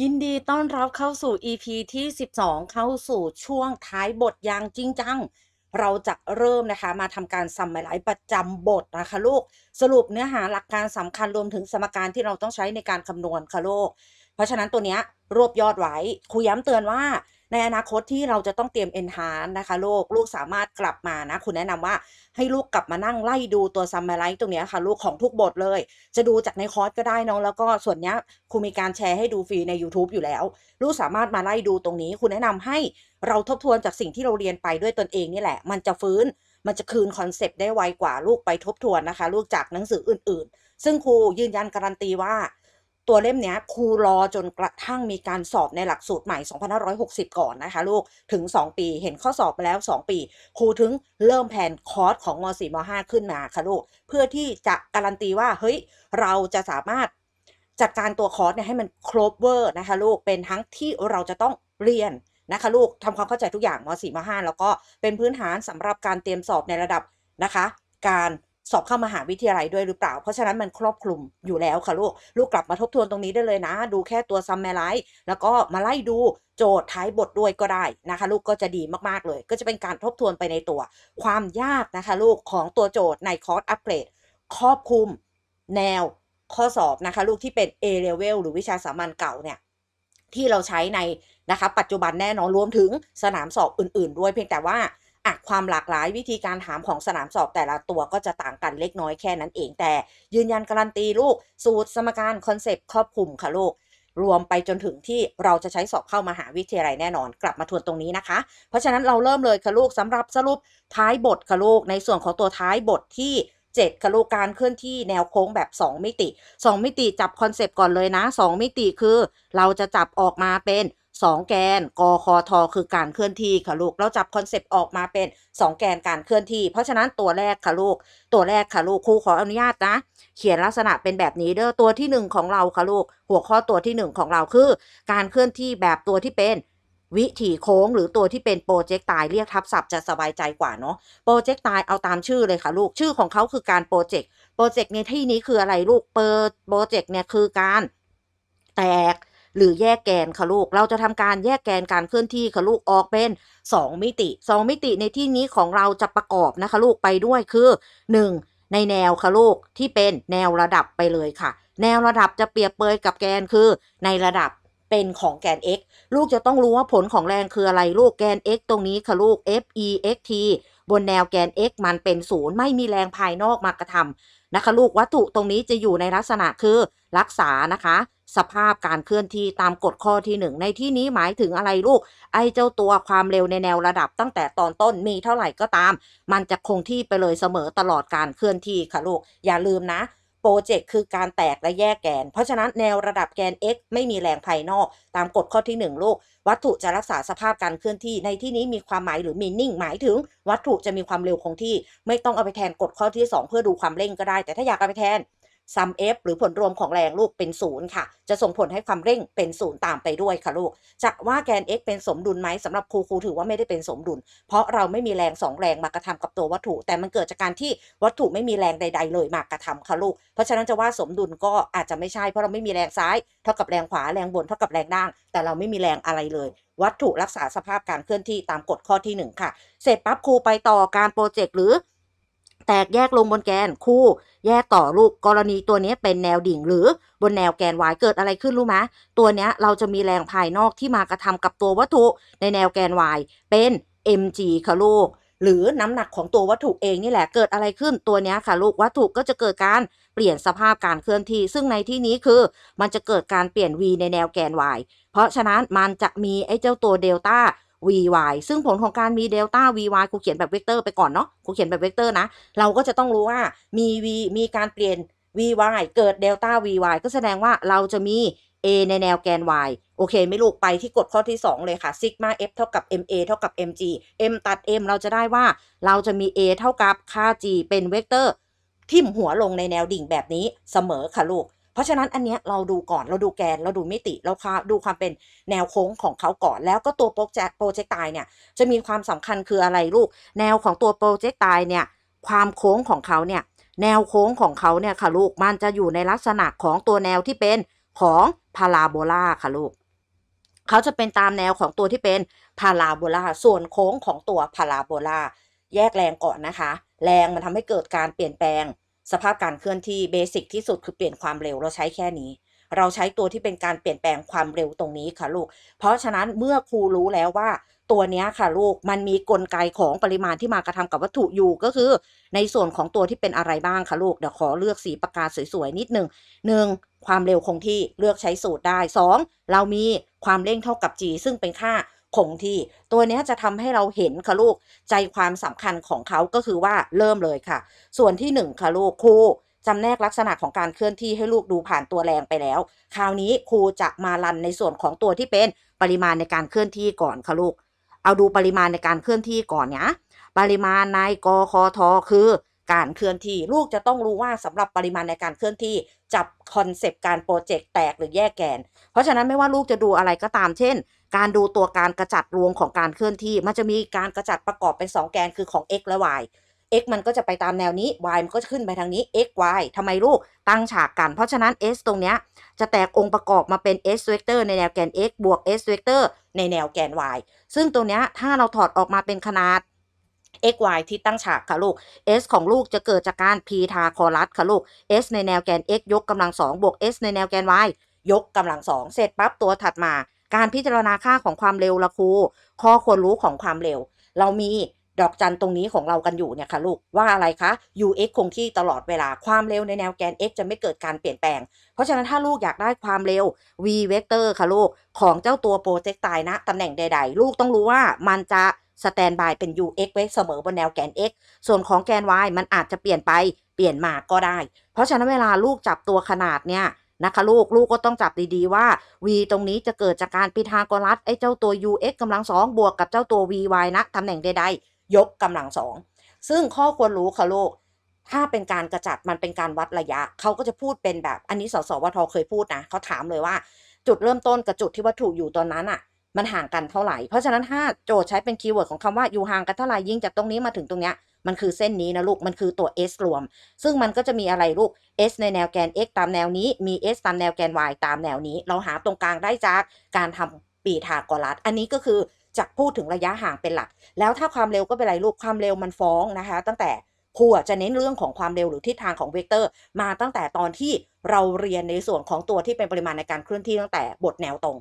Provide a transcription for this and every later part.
ยินดีต้อนรับเข้าสู่ EP ที่ 12 เข้าสู่ช่วงท้ายบทอย่างจริงจัง เราจะเริ่มนะคะ มาทำการสัมไลา์ประจำบทนะคะลูก สรุปเนื้อหาหลักการสำคัญรวมถึงสมการที่เราต้องใช้ในการคำนวณค่ะลูก เพราะฉะนั้นตัวเนี้ยรวบยอดไว้ครูย้ำเตือนว่าในอนาคตที่เราจะต้องเตรียมเอน a านนะคะลูกลูกสามารถกลับมานะคุณแนะนำว่าให้ลูกกลับมานั่งไล่ดูตัวซัมมาไลท์ตรงนี้ค่ะ ลูกของทุกบทเลย จะดูจากในคอร์สก็ได้น้อง แล้วก็ส่วนนี้ครูมีการแชร์ให้ดูฟรีใน YouTube อยู่แล้ว ลูกสามารถมาไล่ดูตรงนี้คุณแนะนำให้เราทบทวนจากสิ่งที่เราเรียนไปด้วยตนเองนี่แหละมันจะฟื้น มันจะคืนคอนเซปต์ได้ไวกว่าลูกไปทบทวนนะคะ ลูกจากหนังสืออื่นๆ ซึ่งครูยืนยันการันตีว่าตัวเล่มนี้ครูรอจนกระทั่งมีการสอบในหลักสูตรใหม่ 2560 ก่อนนะคะลูกถึง 2 ปีเห็นข้อสอบไปแล้ว 2 ปี ครูถึงเริ่มแผนคอร์สของม .4 ม .5 ขึ้นมาค่ะลูกเพื่อที่จะการันตีว่าเฮ้ยเราจะสามารถจัดการตัวคอร์สเนี่ยให้มันครบเวอร์นะคะลูกเป็นทั้งที่เราจะต้องเรียนนะคะลูกทำความเข้าใจทุกอย่างม .4 ม .5 แล้วก็เป็นพื้นฐานสำหรับการเตรียมสอบในระดับนะคะ การสอบเข้ามาหาวิทยาลัยด้วยหรือเปล่า เพราะฉะนั้นมันครอบคลุมอยู่แล้วค่ะลูก ลูกกลับมาทบทวนตรงนี้ได้เลยนะ ดูแค่ตัวซัมเมอร์ไลท์แล้วก็มาไล่ดูโจทย์ท้ายบทด้วยก็ได้นะคะ ลูกก็จะดีมากๆเลย ก็จะเป็นการทบทวนไปในตัวความยากนะคะลูกของตัวโจทย์ในคอร์สอัปเกรด ครอบคลุมแนวข้อสอบนะคะลูกที่เป็น A level หรือวิชาสามัญเก่าเนี่ยที่เราใช้ในนะคะปัจจุบันแน่นอนรวมถึงสนามสอบอื่น ๆ ด้วยเพียงแต่ว่าอ่ะความหลากหลายวิธีการถามของสนามสอบแต่ละตัวก็จะต่างกันเล็กน้อยแค่นั้นเองแต่ ยืนยันการันตี ลูกสูตรสมการคอนเซปต์ครอบคลุมค่ะลูก รวมไปจนถึงที่เราจะใช้สอบเข้ามาหาวิทยาลัยแน่นอน กลับมาทวนตรงนี้นะคะ เพราะฉะนั้นเราเริ่มเลยค่ะ ลูกสำหรับสรุปท้ายบทค่ะลูก ในส่วนของตัวท้ายบทที่ 7ค่ะลูกการเคลื่อนที่แนวโค้งแบบ 2 มิติ 2 มิติจับคอนเซปต์ก่อนเลยนะ 2 มิติคือ เราจะจับออกมาเป็น2แกนกคทคือการเคลื่อนที่ค่ะ ลูก เราจับคอนเซปต์ออกมาเป็น 2 แกนการเคลื่อนที่ เพราะฉะนั้นตัวแรกค่ะลูก ตัวแรกค่ะลูกครูขออนุญาตนะ เขียนลักษณะเป็นแบบนี้เด้อตัวที่1ของเราค่ะลูกหัวข้อตัวที่1ของเราคือ การเคลื่อนที่แบบตัวที่เป็นวิถีโค้งหรือตัวที่เป็นโปรเจกต์ตายเรียกทับศัพท์จะสบายใจกว่าเนาะโปรเจกต์ตายเอาตามชื่อเลยค่ะลูกชื่อของเขาคือการโปรเจกต์โปรเจกต์ในที่นี้คืออะไรลูกเปิดโปรเจกต์เนี่ยคือการแตกหรือแยกแกนค่ะลูกเราจะทำการแยกแกนการเคลื่อนที่ค่ะลูกออกเป็น 2 มิติ 2 มิติในที่นี้ของเราจะประกอบนะคะลูกไปด้วยคือ 1 ในแนวค่ะลูกที่เป็นแนวระดับไปเลยค่ะ แนวระดับจะเปรียบเปยกับแกนคือในระดับเป็นของแกน x ลูกจะต้องรู้ว่าผลของแรงคืออะไร ลูกแกน x ตรงนี้ค่ะลูก f e x t บนแนวแกน x มันเป็นศูนย์ไม่มีแรงภายนอกมากระทำนะคะลูกวัตถุตรงนี้จะอยู่ในลักษณะคือรักษานะคะสภาพการเคลื่อนที่ตามกฎข้อที่ 1 ในที่นี้หมายถึงอะไรลูก ไอ้เจ้าตัวความเร็วในแนวระดับตั้งแต่ตอนต้นมีเท่าไหร่ก็ตาม มันจะคงที่ไปเลยเสมอตลอดการเคลื่อนที่ค่ะลูกอย่าลืมนะโปรเจกต์คือการแตกและแยกแกน เพราะฉะนั้นแนวระดับแกน x ไม่มีแรงภายนอก ตามกฎข้อที่ 1 ลูก วัตถุจะรักษาสภาพการเคลื่อนที่ ในที่นี้มีความหมายหรือมีนิ่งหมายถึง วัตถุจะมีความเร็วคงที่ ไม่ต้องเอาไปแทนกฎข้อที่ 2 เพื่อดูความเร่งก็ได้ แต่ถ้าอยากเอาไปแทนซัมเอฟหรือผลรวมของแรงลูกเป็นศูนย์ค่ะจะส่งผลให้ความเร่งเป็นศูนย์ตามไปด้วยค่ะลูกจะว่าแกน x เป็นสมดุลไหมสำหรับครูครูถือว่าไม่ได้เป็นสมดุล เพราะเราไม่มีแรง2แรงมากระทำกับตัววัตถุแต่มันเกิดจากการที่วัตถุไม่มีแรงใดๆ เลยมากระทำค่ะลูกเพราะฉะนั้นจะว่าสมดุลก็อาจจะไม่ใช่เพราะเราไม่มีแรงซ้ายเท่ากับแรงขวาแรงบนเท่ากับแรงด้างแต่เราไม่มีแรงอะไรเลย วัตถุรักษาสภาพการเคลื่อนที่ตามกฎข้อที่ 1 ค่ะ เสร็จปั๊บครูไปต่อการโปรเจกต์หรือแตกแยกลงบนแกนคู่แยกต่อลูกกรณีตัวนี้เป็นแนวดิ่งหรือบนแนวแกนวายเกิดอะไรขึ้นรู้ไหมตัวนี้เราจะมีแรงภายนอกที่มากระทำกับตัววัตถุ ในแนวแกนวายเป็น mg ค่ะลูกหรือน้ำหนักของตัววัตถุเองนี่แหละเกิดอะไรขึ้นตัวนี้ค่ะลูกวัตถุก็จะเกิดการเปลี่ยนสภาพการเคลื่อนที่ ซึ่งในที่นี้คือมันจะเกิดการเปลี่ยน v ในแนวแกนวายเพราะฉะนั้นมันจะมีไอ้เจ้าตัวเดลต้า vy ซึ่งผลของการมีเดลต้า vy ครูเขียนแบบเวกเตอร์ไปก่อนเนาะครูเขียนแบบเวกเตอร์นะ เราก็จะต้องรู้ว่ามี v มีการเปลี่ยน vy เกิดเดลต้า vy ก็แสดงว่าเราจะมี a ในแนวแกน y โอเคไม่ลูกไปที่กฎข้อที่ 2 เลยค่ะซิกมาเเท่ากับ ma เท่ากับ mg m ตัด m เราจะได้ว่าเราจะมี a เท่ากับค่า g เป็นเวกเตอร์ทิ่มหัวลงในแนวดิ่งแบบนี้เสมอค่ะลูกเพราะฉะนั้นอันเนี้ยเราดูก่อนเราดูแกนเราดูมิติเราดูความเป็นแนวโค้งของเขาก่อน แล้วก็ตัวโปรเจกต์โปรเจกต์ตายเนี่ยจะมีความสำคัญคืออะไรลูกแนวของตัวโปรเจกต์ตายเนี่ยความโค้งของเขาเนี่ยแนวโค้งของเขาเนี่ยค่ะลูกมันจะอยู่ในลักษณะของตัวแนวที่เป็นของพาราโบลาค่ะลูกเขาจะเป็นตามแนวของตัวที่เป็นพาราโบลาส่วนโค้งของตัวพาราโบลาแยกแรงก่อนนะคะ แรงมันทำให้เกิดการเปลี่ยนแปลงสภาพการเคลื่อนที่เบสิกที่สุดคือเปลี่ยนความเร็วเราใช้แค่นี้ เราใช้ตัวที่เป็นการเปลี่ยนแปลงความเร็วตรงนี้ค่ะลูก เพราะฉะนั้นเมื่อครูรู้แล้วว่า ตัวนี้ค่ะลูกมันมีกลไกของปริมาณที่มากระทำกับวัตถุอยู่ ก็คือในส่วนของตัวที่เป็นอะไรบ้างค่ะลูกเดี๋ยวขอเลือกสีปากกาสวยๆนิดหนึ่งหนึ่งความเร็วคงที่เลือกใช้สูตรได้ 2. เรามีความเร่งเท่ากับ g ซึ่งเป็นค่าคงที่ ตัวนี้จะทำให้เราเห็น ค่ะลูกใจความสำคัญของเขาก็คือว่าเริ่มเลยค่ะ ส่วนที่ 1ค่ะลูกครูจำแนกลักษณะของการเคลื่อนที่ให้ลูกดูผ่านตัวแรงไปแล้ว คราวนี้ครูจะมาลันในส่วนของตัวที่เป็นปริมาณในการเคลื่อนที่ก่อนค่ะลูก เอาดูปริมาณในการเคลื่อนที่ก่อนเนะปริมาณในกคทคือการเคลื่อนที่ ลูกจะต้องรู้ว่าสำหรับปริมาณในการเคลื่อนที่จับคอนเซปต์การโปรเจกต์แตกหรือแยกแกน เพราะฉะนั้นไม่ว่าลูกจะดูอะไรก็ตามเช่นการดูตัวการกระจัดรวมของการเคลื่อนที่มันจะมีการกระจัดประกอบเป็น 2 แกนคือของ x และ y x มันก็จะไปตามแนวนี้ y มันก็จะขึ้นไปทางนี้ x y ทำไมลูกตั้งฉากกัน เพราะฉะนั้น s ตรงเนี้ยจะแตกองค์ประกอบมาเป็น s vector ในแนวแกน x บวก s vector ในแนวแกน y ซึ่งตัวเนี้ยถ้าเราถอดออกมาเป็นขนาด x y ที่ตั้งฉากค่ะลูก s ของลูกจะเกิดจากการ p ทาคอรัสค่ะลูก s ในแนวแกน x ยกกำลังสอง บวก s ในแนวแกน y ยกกำลังสองเสร็จปั๊บตัวถัดมาการพิจารณาค่าของความเร็วละครู ข้อควรรู้ของความเร็ว เรามีดอกจันตรงนี้ของเรากันอยู่เนี่ยค่ะ ลูก ว่าอะไรคะ ux คงที่ตลอดเวลาความเร็วในแนวแกน x จะไม่เกิดการเปลี่ยนแปลง เพราะฉะนั้นถ้าลูกอยากได้ความเร็ว v เวกเตอร์ค่ะลูกของเจ้าตัวโปรเจกต์ตายนะตำแหน่งใด ๆ ลูกต้องรู้ว่ามันจะสแตนบายเป็น ux ไว้เสมอบนแนวแกน x ส่วนของแกน y มันอาจจะเปลี่ยนไปเปลี่ยนมาก็ได้ เพราะฉะนั้นเวลาลูกจับตัวขนาดเนี่ยนะคะลูก ลูกก็ต้องจับดีๆว่า v ตรงนี้จะเกิดจากการปิทาโกรัสไอ้เจ้าตัว ux กำลังสองบวกกับเจ้าตัว vy นะตำแหน่งใดๆยกกำลังสองซึ่งข้อควรรู้ค่ะลูกถ้าเป็นการกระจัดมันเป็นการวัดระยะ เขาก็จะพูดเป็นแบบ อันนี้สสวทเคยพูดนะเขาถามเลยว่า จุดเริ่มต้นกับจุดที่วัตถุอยู่ตอนนั้นอะ่ะมันห่างกันเท่าไหร่เพราะฉะนั้นถ้าโจทย์ใช้เป็นคีย์เวิร์ดของคำว่าอยู่ห่างกันเท่าไหร่ยิ่งจากตรงนี้มาถึงตรงเนี้ยมันคือเส้นนี้นะลูก มันคือตัว S รวม ซึ่งมันก็จะมีอะไรลูก S ในแนวแกน x ตามแนวนี้ มี S ตามแนวแกน y ตามแนวนี้ เราหาตรงกลางได้จากการทำปีทากรัส อันนี้ก็คือจะพูดถึงระยะห่างเป็นหลัก แล้วถ้าความเร็วก็เป็นไรลูก ความเร็วมันฟ้องนะคะตั้งแต่ครูจะเน้นเรื่องของความเร็วหรือทิศทางของเวกเตอร์มาตั้งแต่ตอนที่เราเรียนในส่วนของตัวที่เป็นปริมาณในการเคลื่อนที่ตั้งแต่บทแนวตรง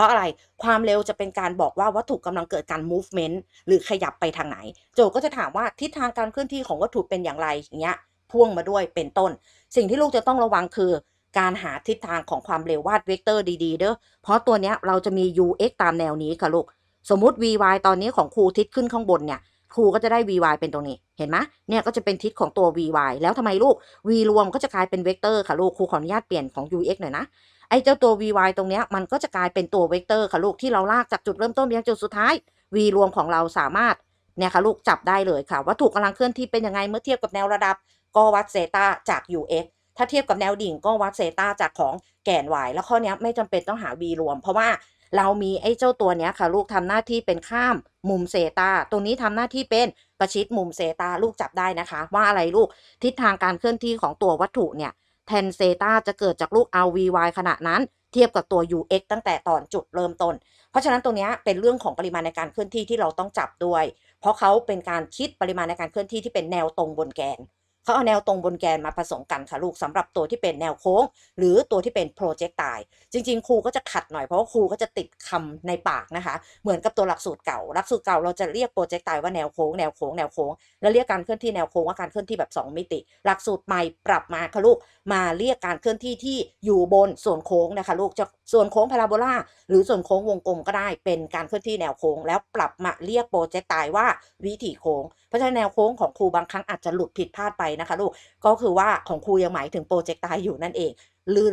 พราะอะไร ความเร็วจะเป็นการบอกว่าวัตถุกำลังเกิดการ movement หรือขยับไปทางไหน โจก็จะถามว่าทิศทางการเคลื่อนที่ของวัตถุเป็นอย่างไรอย่างเงี้ยพ่วงมาด้วยเป็นต้น สิ่งที่ลูกจะต้องระวังคือ การหาทิศทางของความเร็ววาดเวกเตอร์ดีๆ เด้อเพราะตัวเนี้ย เราจะมี ux ตามแนวนี้ค่ะลูก สมมุติ vy ตอนนี้ของครูทิศขึ้นข้างบนเนี่ยครูก็จะได้ vy เป็นตรงนี้ เห็นไหมเนี่ยก็จะเป็นทิศของตัว vy แล้วทำไมลูก v รวมก็จะกลายเป็นเวกเตอร์ค่ะลูกครูขออนุญาตเปลี่ยนของ ux หน่อยนะไอ้เจ้าตัว vy ตรงเนี้ยมันก็จะกลายเป็นตัวเวกเตอร์ค่ะ ลูกที่เราลากจากจุดเริ่มต้นไปยังจุดสุดท้าย v รวมของเราสามารถเนี่ยค่ะลูกจับได้เลยค่ะวัตถุกำลังเคลื่อนที่เป็นยังไงเมื่อเทียบกับแนวระดับก็วัดเซตาจาก ux ถ้าเทียบกับแนวดิ่งก็วัดเซตาจากของแกน y แล้วข้อนี้ไม่จำเป็นต้องหา v รวม เพราะว่าเรามีไอ้เจ้าตัวเนี้ยค่ะลูกทำหน้าที่เป็นข้ามมุมเซตาตรงนี้ทำหน้าที่เป็นประชิดมุมเซตาลูกจับได้นะคะ ว่าอะไรลูกทิศทางการเคลื่อนที่ของตัววัตถุเนี่ยแทนเซตาจะเกิดจากลูก RVY ขณะนั้นเทียบกับตัว UX ตั้งแต่ตอนจุดเริ่มต้น เพราะฉะนั้นตรงนี้เป็นเรื่องของปริมาณในการเคลื่อนที่ที่เราต้องจับด้วย เพราะเขาเป็นการคิดปริมาณในการเคลื่อนที่ที่เป็นแนวตรงบนแกนเขาเอาแนวตรงบนแกนมาผสมกันค่ะลูกสำหรับตัวที่เป็นแนวโค้ง หรือตัวที่เป็นโปรเจกต์ตายจริง ๆครูก็จะขัดหน่อยเพราะว่าครูก็จะติดคำในปากนะคะเหมือนกับตัวหลักสูตรเก่าหลักสูตรเก่าเราจะเรียกโปรเจกต์ตายว่าแนวโค้งแนวโค้งแนวโค้งแล้วเรียกการเคลื่อนที่แนวโค้งว่าการเคลื่อนที่แบบ2 มิติ หลักสูตรใหม่ปรับมาค่ะลูกมาเรียกการเคลื่อนที่ที่อยู่บนส่วนโค้งนะคะ ลูกจะส่วนโค้งพาราโบลาหรือส่วนโค้งวงกลมก็ได้ เป็นการเคลื่อนที่แนวโค้ง แล้วปรับมาเรียกโปรเจกต์ ตาย ว่าวิถีโค้งเพราะฉะนั้นแนวโค้งของครูบางครั้งอาจจะหลุดผิดพลาดไปนะคะ ลูกก็คือว่าของครูยังหมายถึงโปรเจกต์ตายอยู่นั่นเองลือ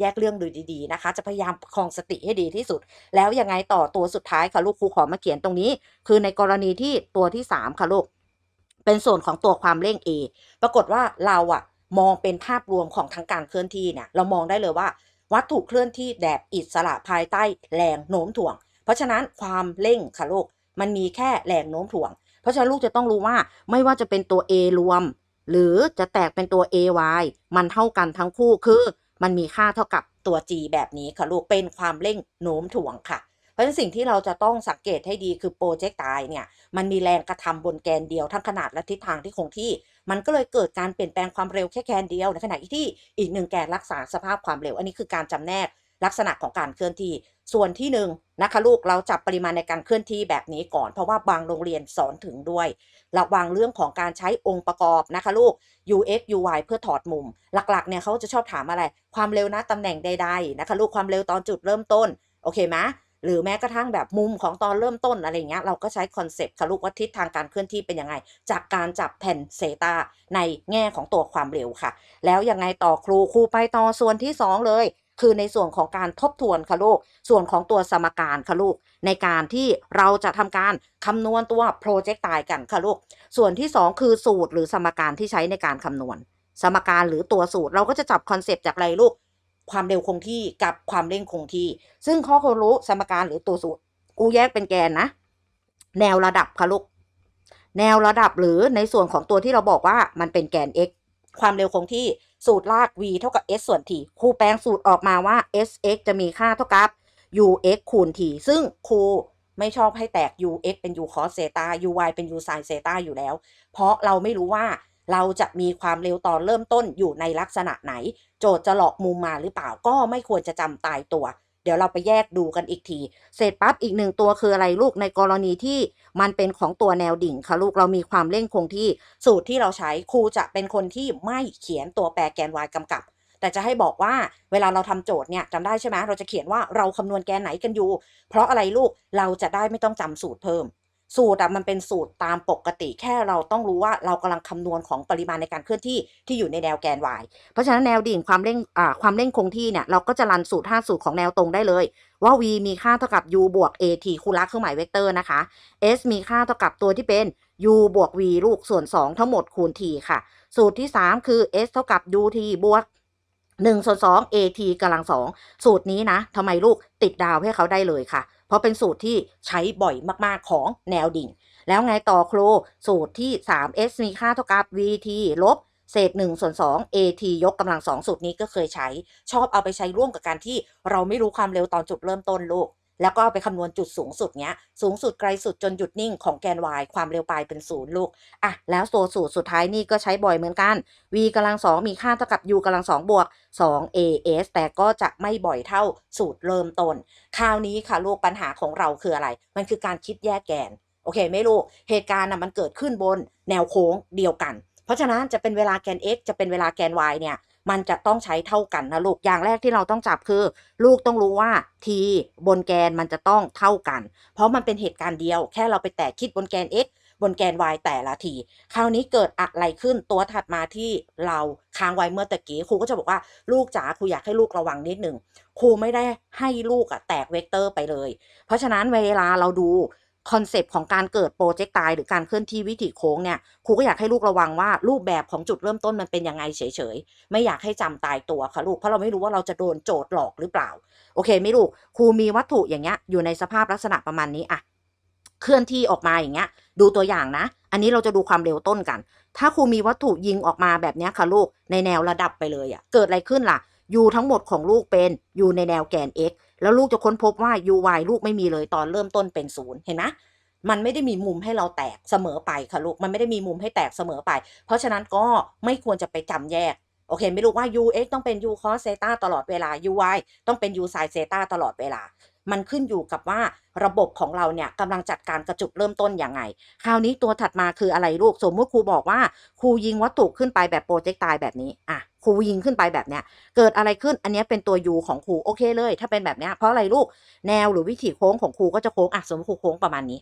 แยกเรื่องดูดีๆ นะคะ จะพยายามคลองสติให้ดีที่สุด แล้วยังไงต่อตัวสุดท้ายค่ะลูกครูขอมาเขียนตรงนี้ คือในกรณีที่ตัวที่3ค่ะลูกเป็นส่วนของตัวความเร่ง A ปรากฏว่าเราอะมองเป็นภาพรวมของทั้งการเคลื่อนที่เนี่ยเรามองได้เลยว่าวัตถุเคลื่อนที่แบบอิสระภายใต้แรงโน้มถ่วง เพราะฉะนั้นความเร่งค่ะลูกมันมีแค่แรงโน้มถ่วง เพราะฉะนั้น ลูกจะต้องรู้ว่าไม่ว่าจะเป็นตัว A รวม หรือจะแตกเป็นตัว AY มันเท่ากันทั้งคู่คือ มันมีค่าเท่ากับตัว G แบบนี้ค่ะลูกเป็นความเร่งโน้มถ่วงค่ะเพราะฉะนั้นสิ่งที่เราจะต้องสังเกตให้ดีคือโปรเจกต์ตายเนี่ย มันมีแรงกระทำบนแกนเดียวทั้งขนาดและทิศทางที่คงที่ มันก็เลยเกิดการเปลี่ยนแปลงความเร็วแค่แกนเดียวในขณะที่อีกหนึ่งแกนรักษาสภาพความเร็ว อันนี้คือการจำแนก ลักษณะของการเคลื่อนที่ ส่วนที่1นนะคะลูกเราจับปริมาณในการเคลื่อนที่แบบนี้ก่อนเพราะว่าบางโรงเรียนสอนถึงด้วย ระวังเรื่องของการใช้องค์ประกอบนะคะลูก ux uy เพื่อถอดมุมหลักๆเนี่ยเขาจะชอบถามอะไรความเร็วนะตำแหน่งใดๆนะคะ ลูกความเร็วตอนจุดเริ่มต้นโอเคไหมหรือแม้กระทั่งแบบมุมของตอนเริ่มต้นอะไรเงี้ยเราก็ใช้คอนเซปต์สรุวัตทิศทางการเคลื่อนที่เป็นยังไงจากการจับแผ่นเซตาในแง่ของตัวความเร็วค่ะ แล้วยังไงต่อครูครูไปต่อส่วนที่ 2 เลย คือในส่วนของการทบทวนค่ะลูกส่วนของตัวสมการค่ะลูก ในการที่เราจะทำการคำนวณตัวโปรเจกต์ตายกันค่ะลูกส่วนที่ 2 คือสูตรหรือสมการที่ใช้ในการคำนวณ สมการหรือตัวสูตร เราก็จะจับคอนเซปต์จากอะไรลูกความเร็วคงที่กับความเร่งคงที่ ซึ่งข้อควรรู้สมการหรือตัวสูตรกูแยกเป็นแกนนะ แนวระดับค่ะลูกแนวระดับหรือในส่วนของตัวที่เราบอกว่ามันเป็นแกน x ความเร็วคงที่สูตรลาก v เท่ากับ s ส่วน t ครูแปลงสูตรออกมาว่า sx จะมีค่าเท่ากับ ux คูณ t ซึ่งครูไม่ชอบให้แตก ux เป็น u cos เซตา uy เป็น u sin เซตาอยู่แล้วเพราะเราไม่รู้ว่าเราจะมีความเร็วตอนเริ่มต้นอยู่ในลักษณะไหน โจทย์จะหลอกมุมมาหรือเปล่าก็ไม่ควรจะจำตายตัว เดี๋ยวเราไปแยกดูกันอีกทีเสร็จปั๊บอีกหนึ่งตัวคืออะไรลูกในกรณีที่มันเป็นของตัวแนวดิ่งค่ะลูก เรามีความเร่งคงที่สูตรที่เราใช้ครูจะเป็นคนที่ไม่เขียนตัวแปรแกน y กำกับ แต่จะให้บอกว่า เวลาเราทำโจทย์เนี่ยจำได้ใช่ไหมเราจะเขียนว่าเราคำนวณแกนไหนกันอยู่ เพราะอะไรลูกเราจะได้ไม่ต้องจำสูตรเพิ่มสูตรอะมันเป็นสูตรตามปกติแค่เราต้องรู้ว่าเรากำลังคำนวณของปริมาณในการเคลื่อนที่ ที่อยู่ในแนวแกน y เพราะฉะนั้นแนวดิ่งความเร่งอ่าความเร่งคงที่เนี่ย เราก็จะรันสูตร 5 สูตรของแนวตรงได้เลย ว่า v มีค่าเท่ากับ u บวก at คูณลักเครื่องหมายเวกเตอร์นะคะ s มีค่าเท่ากับตัวที่เป็น u บวก v ลูกส่วน2ทั้งหมดคูณ t ค่ะสูตรที่ 3 คือ s เท่ากับ ut บวก1ส่วน2 at กำลัง2สูตรนี้นะทำไมลูกติดดาวให้เขาได้เลยค่ะเพราะเป็นสูตรที่ใช้บ่อยมากๆของแนวดิ่ง แล้วไงต่อครูสูตรที่ 3s มีค่าเท่ากับ vt ลบ เศษ1ส่วน2 at ยกกำลังสองสูตรนี้ก็เคยใช้ ชอบเอาไปใช้ร่วมกับการที่เราไม่รู้ความเร็วตอนจุดเริ่มต้นลูกแล้วก็ไปคำนวณจุดสูงสุดเนี้ย สูงสุดไกลสุดจนหยุดนิ่งของแกน y ความเร็วปลายเป็นศูนย์ลูก อ่ะ แล้วตัวสูตรสุดท้ายนี่ก็ใช้บ่อยเหมือนกัน v กำลังสองมีค่าเท่ากับ u กำลังสองบวก2 as แต่ก็จะไม่บ่อยเท่าสูตรเริ่มต้นคราวนี้ค่ะลูกปัญหาของเราคืออะไร มันคือการคิดแยกแกน โอเค ไม่ลูกเหตุการณ์นะมันเกิดขึ้นบนแนวโค้งเดียวกัน เพราะฉะนั้นจะเป็นเวลาแกน x จะเป็นเวลาแกน y เนี่ยมันจะต้องใช้เท่ากัน นะลูก อย่างแรกที่เราต้องจับคือ ลูกต้องรู้ว่า t บนแกนมันจะต้องเท่ากัน เพราะมันเป็นเหตุการณ์เดียว แค่เราไปแตะคิดบนแกน x บนแกน y แต่ละที คราวนี้เกิดอะไรขึ้นตัวถัดมาที่เราค้างไว้เมื่อตะกี้ครูก็จะบอกว่าลูกจ๋าครูอยากให้ลูกระวังนิดหนึ่งครูไม่ได้ให้ลูกอะแตกเวกเตอร์ไปเลย เพราะฉะนั้นเวลาเราดูคอนเซปต์ของการเกิดโปรเจกต์ตายหรือการเคลื่อนที่วิถีโค้งเนี่ยครูก็อยากให้ลูกระวังว่ารูปแบบของจุดเริ่มต้นมันเป็นยังไงเฉยๆ ไม่อยากให้จำตายตัวค่ะลูกเพราะเราไม่รู้ว่าเราจะโดนโจทย์หลอกหรือเปล่า โอเค ไม่ลูกครูมีวัตถุอย่างเงี้ย อยู่ในสภาพลักษณะประมาณนี้อะเคลื่อนที่ออกมาอย่างเงี้ย ดูตัวอย่างนะอันนี้เราจะดูความเร็วต้นกัน ถ้าครูมีวัตถุยิงออกมาแบบนี้ค่ะลูกในแนวระดับไปเลยอะเกิดอะไรขึ้นล่ะยูทั้งหมดของลูกเป็นอยู่ในแนวแกน x แล้วลูกจะค้นพบว่า UY ลูกไม่มีเลยตอนเริ่มต้นเป็นศูนย์เห็นไหมมันไม่ได้มีมุมให้เราแตกเสมอไปค่ะลูก มันไม่ได้มีมุมให้แตกเสมอไป เพราะฉะนั้นก็ไม่ควรจะไปจำแยก โอเคไม่รู้ว่า u x ต้องเป็น u cos เซตาตลอดเวลา u y ต้องเป็น u sin เซตาตลอดเวลามันขึ้นอยู่กับว่าระบบของเราเนี่ยกำลังจัดการกระจุกเริ่มต้นยังไง คราวนี้ตัวถัดมาคืออะไรลูก สมมติครูบอกว่า ครูยิงวัตถุขึ้นไปแบบโปรเจกต์ตายแบบนี้ อ่ะ ครูยิงขึ้นไปแบบเนี้ย เกิดอะไรขึ้นอันนี้เป็นตัวยูของครู โอเคเลย ถ้าเป็นแบบเนี้ยเพราะอะไรลูก แนวหรือวิถีโค้งของครู ก็จะโค้งอ่ะสมมติครูโค้งประมาณนี้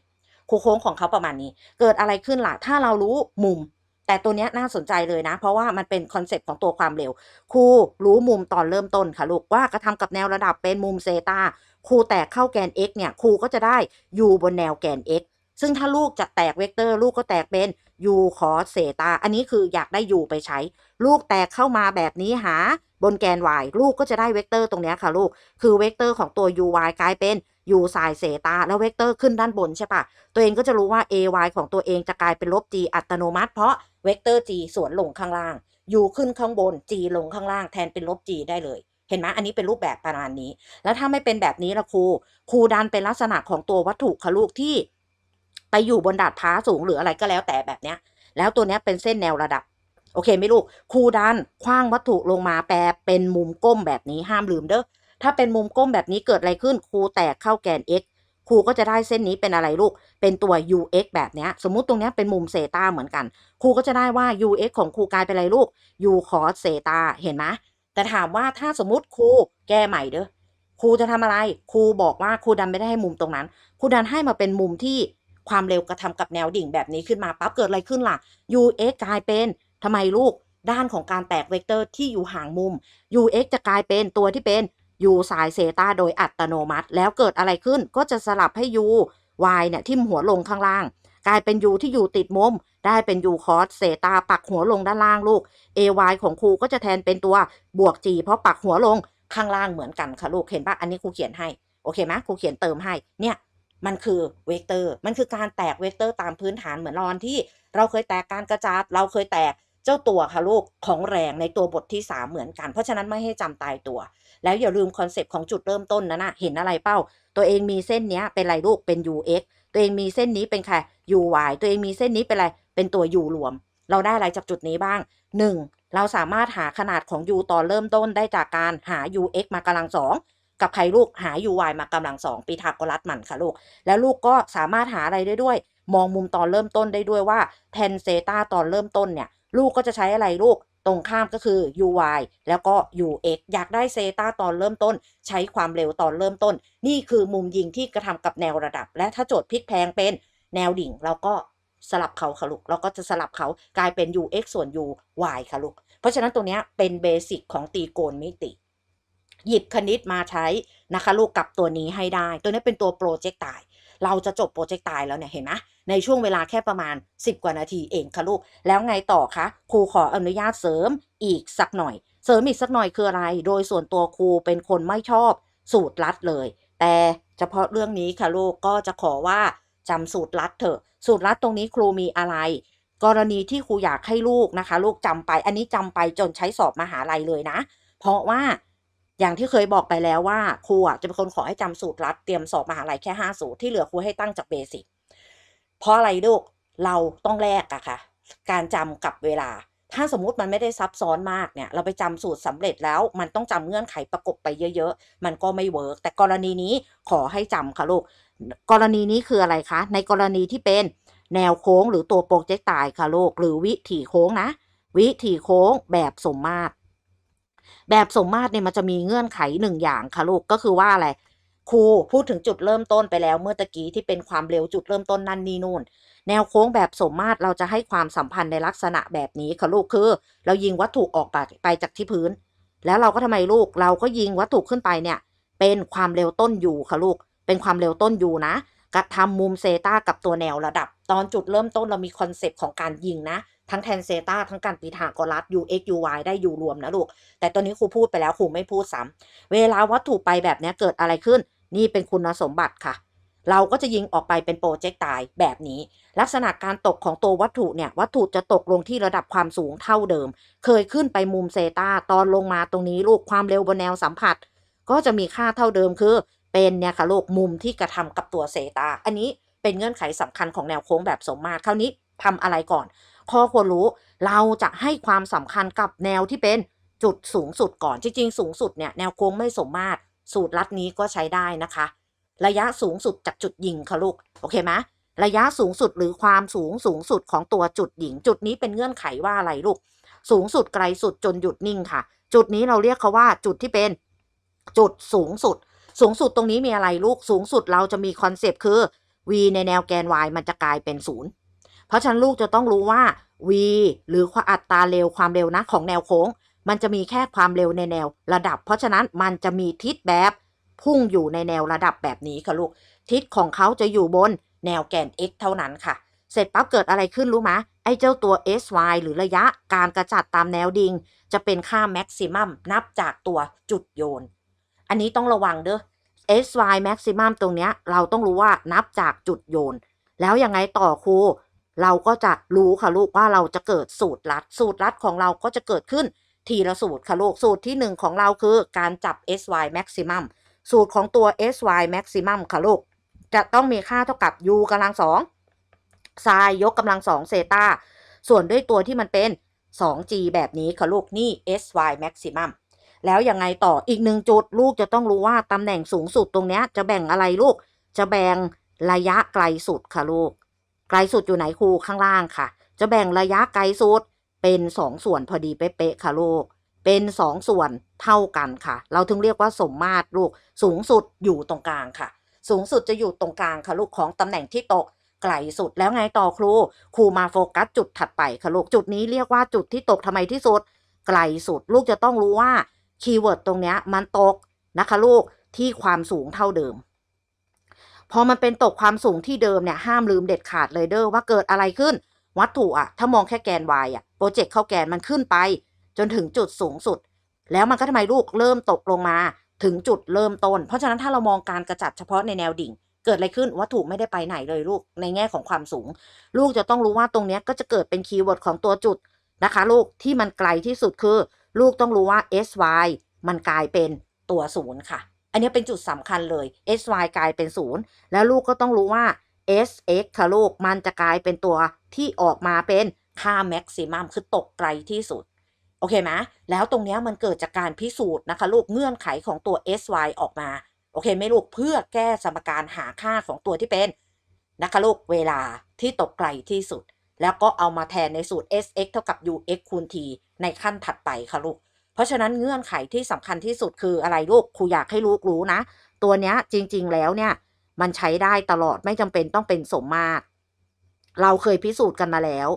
ครูโค้งของเขาประมาณนี้ เกิดอะไรขึ้นล่ะ ถ้าเรารู้มุม แต่ตัวนี้น่าสนใจเลยนะ เพราะว่ามันเป็นคอนเซปต์ของตัวความเร็ว ครูรู้มุมตอนเริ่มต้นค่ะลูก ว่ากระทำกับแนวระดับเป็นมุมเซตาครูแตกเข้าแกน x เนี่ยครูก็จะได้ u บนแนวแกน x ซึ่งถ้าลูกจะแตกเวกเตอร์ลูกก็แตกเป็น u cos เซตาอันนี้คืออยากได้ u ไปใช้ ลูกแตกเข้ามาแบบนี้หาบนแกน y ลูกก็จะได้เวกเตอร์ตรงนี้ค่ะลูกคือเวกเตอร์ของตัว u y กลายเป็น u ไซเซตาแล้วเวกเตอร์ขึ้นด้านบนใช่ปะตัวเองก็จะรู้ว่า a y ของตัวเองจะกลายเป็นลบ g อัตโนมัติ เพราะเวกเตอร์ g สวนลงข้างล่าง u ขึ้นข้างบน g ลงข้างล่าง แทนเป็นลบ g ได้เลยเห็นไหมอันนี้เป็นรูปแบบประมาณนี้ แล้วถ้าไม่เป็นแบบนี้ละครูครูดันเป็นลักษณะของตัววัตถุคะลูกที่ ไปอยู่บนดาดพ้าสูงหรืออะไรก็แล้วแต่แบบเนี้ย แล้วตัวเนี้ยเป็นเส้นแนวระดับโอเคไหมลูกครูดันคว้างวัตถุลงมาแปลเป็นมุมก้มแบบนี้ห้ามลืมเด้อถ้าเป็นมุมก้มแบบนี้เกิดอะไรขึ้นครูแตกเข้าแกน x ครูก็จะได้เส้นนี้เป็นอะไรลูก เป็นตัว ux แบบนี้สมมุติตรงนี้เป็นมุมเซตาเหมือนกันครูก็จะได้ว่า ux ของครูกลายเป็นอะไรลูก u cos เซตาเห็นไหมแต่ถามว่าถ้าสมมติครูแก้ใหม่เด้อครูจะทำอะไรครูบอกว่าครูดันไม่ได้ให้มุมตรงนั้นครูดันให้มาเป็นมุมที่ความเร็วกระทำกับแนวดิ่งแบบนี้ขึ้นมา ปั๊บเกิดอะไรขึ้นล่ะ UX กลายเป็นทำไมลูกด้านของการแตกเวกเตอร์ที่อยู่ห่างมุม UX จะกลายเป็นตัวที่เป็น U สายเซตาโดยอัตโนมัติ แล้วเกิดอะไรขึ้นก็จะสลับให้ U Y เนี่ยทิ่มหัวลงข้างล่างกลายเป็นยูที่อยู่ติดมุมได้เป็นยูคอร์สเสตาปักหัวลงด้านล่างลูก AY ของ ครู ก็จะแทนเป็นตัวบวกจีเพราะปักหัวลงข้างล่างเหมือนกันค่ะลูกเห็นปะอันนี้ครูเขียนให้ โอเคไหมครูเขียนเติมให้ เนี่ยมันคือเวกเตอร์มันคือการแตกเวกเตอร์ตามพื้นฐานเหมือนรอนที่เราเคยแตกการกระจัดเราเคยแตกเจ้าตัวค่ะลูกของแรงในตัวบทที่3เหมือนกัน เพราะฉะนั้นไม่ให้จำตายตัว แล้วอย่าลืมคอนเซปต์ของจุดเริ่มต้นนะนะเห็นอะไรเป้าตัวเองมีเส้นนี้เป็นอะไรลูกเป็น ux ตัวเองมีเส้นนี้เป็นใคร uy ตัวเองมีเส้นนี้เป็นอะไร เป็นตัว u รวม เราได้อะไรจากจุดนี้บ้าง 1. เราสามารถหาขนาดของ u ตอนเริ่มต้นได้จากการหา ux มากำลังสอง กับใครลูก หา uy มากำลังสองปีทากรัสมันค่ะลูก แล้วลูกก็สามารถหาอะไรได้ด้วย มองมุมตอนเริ่มต้นได้ด้วยว่าแทนเซตาตอนเริ่มต้นเนี่ย ลูกก็จะใช้อะไรลูกตรงข้ามก็คือ uy แล้วก็ ux อยากได้เซตาตอนเริ่มต้นใช้ความเร็วตอนเริ่มต้น นี่คือมุมยิงที่กระทำกับแนวระดับ และถ้าโจทย์พลิกแพงเป็นแนวดิ่ง เราก็สลับเขาค่ะลูกเราก็จะสลับเขากลายเป็น ux ส่วน uy ค่ะลูกเพราะฉะนั้นตัวนี้เป็นเบสิกของตีโกนมิติ หยิบคณิตมาใช้นะคะลูกกับตัวนี้ให้ได้ตัวนี้เป็นตัวโปรเจกต์ตาย เราจะจบโปรเจกต์ตายแล้วเนี่ยเห็นไหมในช่วงเวลาแค่ประมาณ 10 กว่านาทีเองค่ะลูก แล้วไงต่อคะครูขออนุญาตเสริมอีกสักหน่อย เสริมอีกสักหน่อยคืออะไร โดยส่วนตัวครูเป็นคนไม่ชอบสูตรลัดเลย แต่เฉพาะเรื่องนี้ค่ะลูกก็จะขอว่าจำสูตรลัดเถอะ สูตรลัดตรงนี้ครูมีอะไร กรณีที่ครูอยากให้ลูกนะคะ ลูกจำไป อันนี้จำไปจนใช้สอบมหาลัยเลยนะ เพราะว่าอย่างที่เคยบอกไปแล้วว่า ครูจะเป็นคนขอให้จำสูตรลัดเตรียมสอบมหาลัยแค่5สูตรที่เหลือครูให้ตั้งจากเบสิกเพราะอะไร ลูก เราต้องแลกอะค่ะ การจำกับเวลา ถ้าสมมุติมันไม่ได้ซับซ้อนมาก เนี่ย เราไปจำสูตรสำเร็จแล้ว มันต้องจำเงื่อนไขประกบไปเยอะ ๆ มันก็ไม่ เวิร์ก แต่กรณีนี้ขอให้จำค่ะ ลูก กรณีนี้คืออะไรคะ ในกรณีที่เป็นแนวโค้ง หรือตัวโปรเจกต์ตายค่ะลูก หรือวิถีโค้งนะ วิถีโค้งแบบสมมาตร แบบสมมาตรเนี่ยมันจะมีเงื่อนไขหนึ่งอย่างค่ะลูก ก็คือว่าอะไรครูพูดถึงจุดเริ่มต้นไปแล้วเมื่อตะกี้ที่เป็นความเร็วจุดเริ่มต้นนั่นนี่นู่น แนวโค้งแบบสมมาตรเราจะให้ความสัมพันธ์ในลักษณะแบบนี้ค่ะลูกคือ เรายิงวัตถุออกไปจากที่พื้น แล้วเราก็ทำไมลูก เราก็ยิงวัตถุขึ้นไปเนี่ยเป็นความเร็วต้นอยู่ค่ะลูก เป็นความเร็วต้นอยู่นะกระทำมุมเซตากับตัวแนวระดับตอนจุดเริ่มต้นเรามีคอนเซปต์ของการยิงนะทั้งแทนเซตาทั้งการปีทางกรัส u x u y ได้ย่รวมนะลูก แต่ตอนนี้ครูพูดไปแล้วครูไม่พูดซ้ำเวลาวัตถุไปแบบนี้เกิดอะไรขึ้นนี่เป็นคุณสมบัติค่ะ เราก็จะยิงออกไปเป็นโปรเจกต์ตายแบบนี้ ลักษณะการตกของตัววัตถุเนี่ย วัตถุจะตกลงที่ระดับความสูงเท่าเดิม เคยขึ้นไปมุมเซตาตอนลงมาตรงนี้ลูกความเร็วบนแนวสัมผัส ก็จะมีค่าเท่าเดิมคือเป็นเนี่ยค่ะลูกมุมที่กระทำกับตัวเซตาอันนี้เป็นเงื่อนไขสำคัญของแนวโค้งแบบสมมาตรคราวนี้ทำอะไรก่อน ข้อควรรู้เราจะให้ความสำคัญกับแนวที่เป็นจุดสูงสุดก่อนจริงๆสูงสุดเนี่ยแนวโค้งไม่สมมาตรสูตรลัดนี้ก็ใช้ได้นะคะ ระยะสูงสุดจากจุดยิงค่ะลูกโอเคไหมระยะสูงสุดหรือความสูงสูงสุดของตัวจุดยิง จุดนี้เป็นเงื่อนไขว่าอะไรลูก สูงสุดไกลสุดจนหยุดนิ่งค่ะ จุดนี้เราเรียกเขาว่าจุดที่เป็น จุดสูงสุด สูงสุดตรงนี้มีอะไรลูก สูงสุดเราจะมีคอนเซปต์คือ v ในแนวแกน y มันจะกลายเป็นศูนย์เพราะฉะนั้นลูกจะต้องรู้ว่า v หรืออัตราเร็วความเร็วนะของแนวโค้งมันจะมีแค่ความเร็วในแนวระดับ เพราะฉะนั้นมันจะมีทิศแบบพุ่งอยู่ในแนวระดับแบบนี้ค่ะลูก ทิศของเขาจะอยู่บนแนวแกน x เท่านั้นค่ะ เสร็จปั๊บเกิดอะไรขึ้นรู้ไหม ไอ้เจ้าตัว sy หรือระยะการกระจัดตามแนวดิง่งจะเป็นค่าแม็กซิมัมนับจากตัวจุดโยน อันนี้ต้องระวังเด้อ sy maximum ตรงเนี้ย เราต้องรู้ว่านับจากจุดโยน แล้วยังไงต่อครู เราก็จะรู้ค่ะลูกว่าเราจะเกิดสูตรลัด สูตรลัดของเราก็จะเกิดขึ้นทีละสูตร ค่ะ ลูก สูตรที่ 1 ของเราคือการจับ sy maximum สูตรของตัว sy maximum ค่ะ ลูก จะต้องมีค่าเท่ากับ u กำลังสองไซยกกำลังสองเซตาส่วนด้วยตัวที่มันเป็น 2g แบบนี้ค่ะ ลูกนี่ sy maximum แล้วยังไงต่ออีกหนึ่งจุด ลูกจะต้องรู้ว่าตำแหน่งสูงสุดตรงนี้จะแบ่งอะไรลูกจะแบ่งระยะไกลสุดค่ะ ลูกไกลสุดอยู่ไหนครูข้างล่างค่ะ จะแบ่งระยะไกลสุดเป็นสองส่วนพอดี เป๊ะๆค่ะ ลูก เป็นสองส่วนเท่ากันค่ะ เราถึงเรียกว่าสมมาตรลูก สูงสุดอยู่ตรงกลางค่ะ สูงสุดจะอยู่ตรงกลาง ค่ะ ลูก ของตำแหน่งที่ ตกไกลสุด แล้วไงต่อครู ครูมาโฟกัสจุดถัดไปค่ะลูก จุดนี้เรียกว่าจุดที่ตกทำไมที่สุด ไกลสุด ลูกจะต้องรู้ว่าคีย์เวิร์ดตรงนี้มันตกนะคะลูกที่ความสูงเท่าเดิม พอมันเป็นตกความสูงที่เดิมเนี่ยห้ามลืมเด็ดขาดเลยเด้อว่าเกิดอะไรขึ้นวัตถุอะถ้ามองแค่แกน y อะโปรเจกต์ข้าวแกนมันขึ้นไปจนถึงจุดสูงสุด แล้วมันก็ทำไมลูกเริ่มตกลงมาถึงจุดเริ่มต้น เพราะฉะนั้นถ้าเรามองการกระจัดเฉพาะในแนวดิ่ง เกิดอะไรขึ้นวัตถุไม่ได้ไปไหนเลยลูกในแง่ของความสูง ลูกจะต้องรู้ว่าตรงนี้ก็จะเกิดเป็นคีย์เวิร์ดของตัวจุดนะคะลูกที่มันไกลที่สุดคือ ลูกต้องรู้ว่า sy มันกลายเป็นตัวศูนย์ค่ะอันนี้เป็นจุดสำคัญเลย sy กลายเป็นศูนย์แล้วลูกก็ต้องรู้ว่า sx ค่ะลูกมันจะกลายเป็นตัวที่ออกมาเป็นค่าแม็กซิมัมคือตกไกลที่สุด โอเคไหม แล้วตรงนี้มันเกิดจากการพิสูจน์นะ คะ ลูกเงื่อนไขของตัว sy ออกมา โอเคไหมลูก เพื่อแก้สมการหาค่าของตัวที่เป็น นะ คะ ลูก เวลาที่ตกไกลที่สุด แล้วก็เอามาแทนในสูตร sx เท่ากับ ux คูณ t ในขั้นถัดไปค่ะลูก เพราะฉะนั้นเงื่อนไขที่สำคัญที่สุดคืออะไรลูก ครูอยากให้ลูกรู้นะ ตัวเนี้ยจริง ๆแล้วเนี่ย มันใช้ได้ตลอดไม่จำเป็นต้องเป็นสมมาตร เราเคยพิสูจน์กันมาแล้ว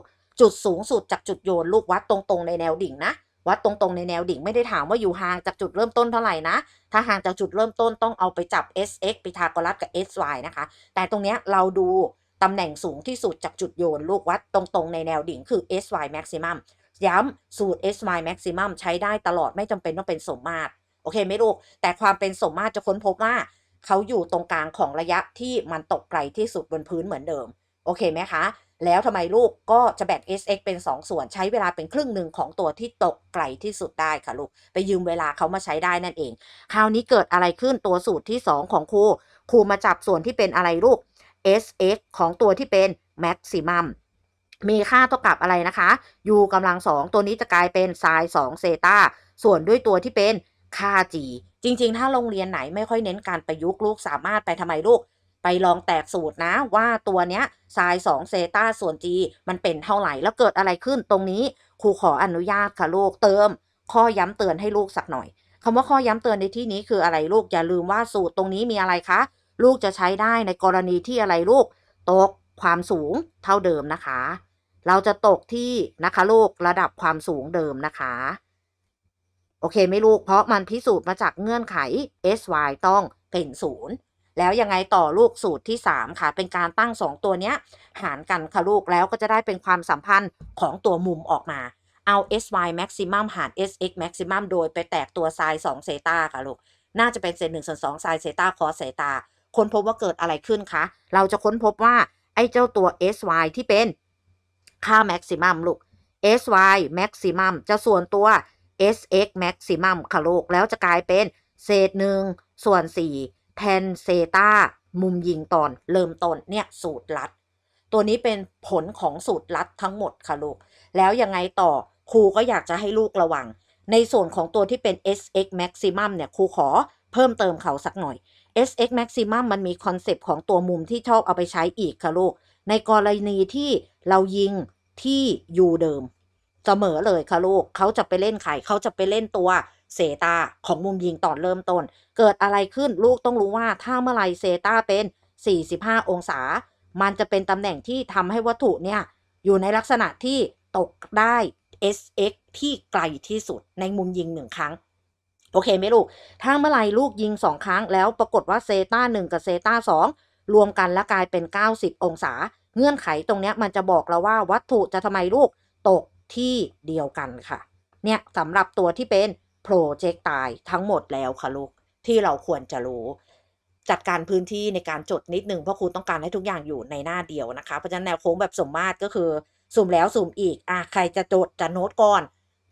จุดสูงสุดจากจุดโยนลูกวัดตรงๆในแนวดิ่งนะ วัดตรงๆในแนวดิ่งไม่ได้ถามว่าอยู่ห่างจากจุดเริ่มต้นเท่าไหร่นะ ถ้าห่างจากจุดเริ่มต้นต้องเอาไปจับ sx ปิทากรัสกับ sy นะคะ แต่ตรงเนี้ยเราดูตำแหน่งสูงที่สุดจากจุดโยนลูกวัดตรงๆในแนวดิ่งคือ sy maximum ย้ำสูตร sy maximum ใช้ได้ตลอดไม่จำเป็นต้องเป็นสมมาตรโอเคไหมลูกแต่ความเป็นสมมาตรจะค้นพบว่าเขาอยู่ตรงกลางของระยะที่มันตกไกลที่สุดบนพื้นเหมือนเดิมโอเคไหมคะแล้วทำไมลูกก็จะแบ่ง SX เป็น 2 ส่วนใช้เวลาเป็นครึ่งหนึ่งของตัวที่ตกไกลที่สุดได้ค่ะลูก ไปยืมเวลาเขามาใช้ได้นั่นเองคราวนี้เกิดอะไรขึ้นตัวสูตรที่ 2 ของครูครูมาจับส่วนที่เป็นอะไรลูก SX ของตัวที่เป็น maximum มีค่าเท่ากับอะไรนะคะ u กำลังสองตัวนี้จะกลายเป็นไซน์สองเซตาส่วนด้วยตัวที่เป็นค่า g จริงๆ ถ้าโรงเรียนไหนไม่ค่อยเน้นการประยุกต์ลูกสามารถไปทำไมลูกไปลองแตกสูตรนะ ว่าตัวเนี้ยไซน์สองเซตาส่วน g มันเป็นเท่าไหร่แล้วเกิดอะไรขึ้นตรงนี้ครูขออนุญาตค่ะลูกเติมข้อย้ำเตือนให้ลูกสักหน่อยคำว่าข้อย้ำเตือนในที่นี้คืออะไรลูกอย่าลืมว่าสูตรตรงนี้มีอะไรคะลูกจะใช้ได้ในกรณีที่อะไรลูกตกความสูงเท่าเดิมนะคะ เราจะตกที่นะคะลูกระดับความสูงเดิมนะคะ โอเคไม่ลูกเพราะมันพิสูจน์มาจากเงื่อนไข sy ต้องเป็นศูนย์แล้วยังไงต่อลูกสูตรที่ 3 ค่ะ เป็นการตั้ง 2 ตัวเนี้ยหารกัน ค่ะ ลูกแล้วก็จะได้เป็นความสัมพันธ์ของตัวมุมออกมา เอา sy maximum หาร sx maximum โดยไปแตกตัวไซน์สองเซตาค่ะ ลูก น่าจะเป็นเศษหนึ่งส่วนสองไซน์เซตาคอเซตาค้นพบว่าเกิดอะไรขึ้นคะเราจะค้นพบว่าไอ้เจ้าตัว sy ที่เป็นค่า maximum ลูก sy maximum จะส่วนตัว sx maximum ค่ะลูกแล้วจะกลายเป็น เศษหนึ่งส่วน4แทนเซตามุมยิงตอน เริ่มต้นเนี่ย สูตรลัด ตัวนี้เป็นผลของสูตรลัดทั้งหมดค่ะลูก แล้วยังไงต่อครูก็อยากจะให้ลูกระวัง ในส่วนของตัวที่เป็น sx maximum เนี่ยครูขอเพิ่มเติมเขาสักหน่อย sx maximum มันมีคอนเซปต์ของตัวมุมที่ชอบเอาไปใช้อีกค่ะลูก ในกรณีที่เรายิงที่ยูเดิมเสมอเลยค่ะลูก เขาจะไปเล่นไข่เขาจะไปเล่นตัวเซตาของมุมยิงตอนเริ่มต้นเกิดอะไรขึ้นลูกต้องรู้ว่าถ้าเมื่อไรเซตาเป็น 45 องศา มันจะเป็น ตำแหน่งที่ทำให้วัตถุ เนี่ย อยู่ในลักษณะที่ตกได้ SX ที่ไกลที่สุด ในมุมยิงหนึ่งครั้ง โอเคไหมลูกถ้าเมื่อไรลูก ยิงสองครั้งแล้วปรากฏว่าเซตา1กับเซตา2รวมกันแล้วกลายเป็น 90 องศา เงื่อนไขตรงนี้มันจะบอกเราว่าวัตถุจะทำไมลูกตกที่เดียวกันค่ะเนี่ยสำหรับตัวที่เป็นโปรเจกต์ตาย ทั้งหมดแล้วค่ะ ลูก ที่เราควรจะรู้ จัดการพื้นที่ในการจดนิดนึงเพราะครูต้องการให้ทุกอย่างอยู่ในหน้าเดียวนะคะ เพราะฉะนั้นแนวโค้งแบบสมมาตรก็คือ สุ่มแล้วสุ่มอีก อ่ะใครจะจดจะโน้ตก่อน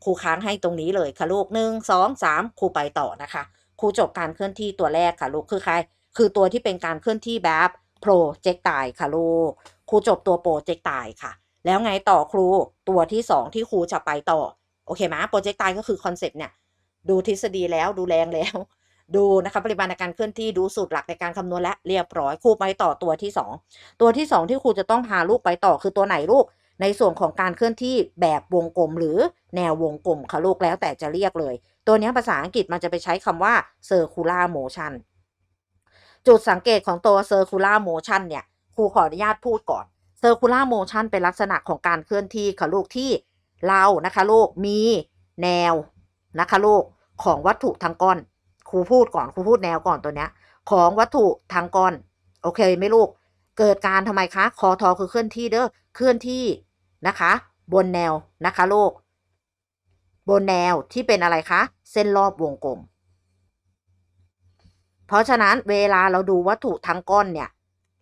ครูค้างให้ตรงนี้เลยค่ะ ลูกหนึ่งสองสามครูไปต่อนะคะครูจบการเคลื่อนที่ตัวแรกค่ะ ลูกคือใคร คือตัวที่เป็นการเคลื่อนที่แบบโปรเจกต์ตายค่ะลูกครูจบตัวโปรเจกต์ตายค่ะแล้วไงต่อครูตัวที่ 2 ที่ครูจะไปต่อโอเคไหมโปรเจกต์ตายก็คือคอนเซปต์เนี่ยดูทฤษฎีแล้วดูแรงแล้ว ดูนะคะปริมาณในการเคลื่อนที่ดูสูตรหลักในการคำนวณและเรียบร้อยครูไปต่อตัวที่ 2 ตัวที่ 2 ที่ครูจะต้องพาลูกไปต่อคือตัวไหนลูก ในส่วนของการเคลื่อนที่แบบวงกลมหรือแนววงกลมค่ะลูกแล้วแต่จะเรียกเลย ตัวนี้ภาษาอังกฤษมันจะไปใช้คำว่า circular motion จุดสังเกตของตัว circular motion เนี่ยครูขออนุญาตพูดก่อน circular motion เป็นลักษณะของการเคลื่อนที่ค่ะลูกที่เรานะคะลูกมีแนวนะคะลูกของวัตถุทางก้อนครูพูดก่อนครูพูดแนวก่อนตัวเนี้ยของวัตถุทางก้อนโอเคไหมลูก เกิดการทำไมคะคอทอคือเคลื่อนที่เด้อเคลื่อนที่นะคะ บนแนวนะคะลูกบนแนวที่เป็นอะไรคะเส้นรอบวงกลม เพราะฉะนั้นเวลาเราดูวัตถุทางก้อนเนี่ย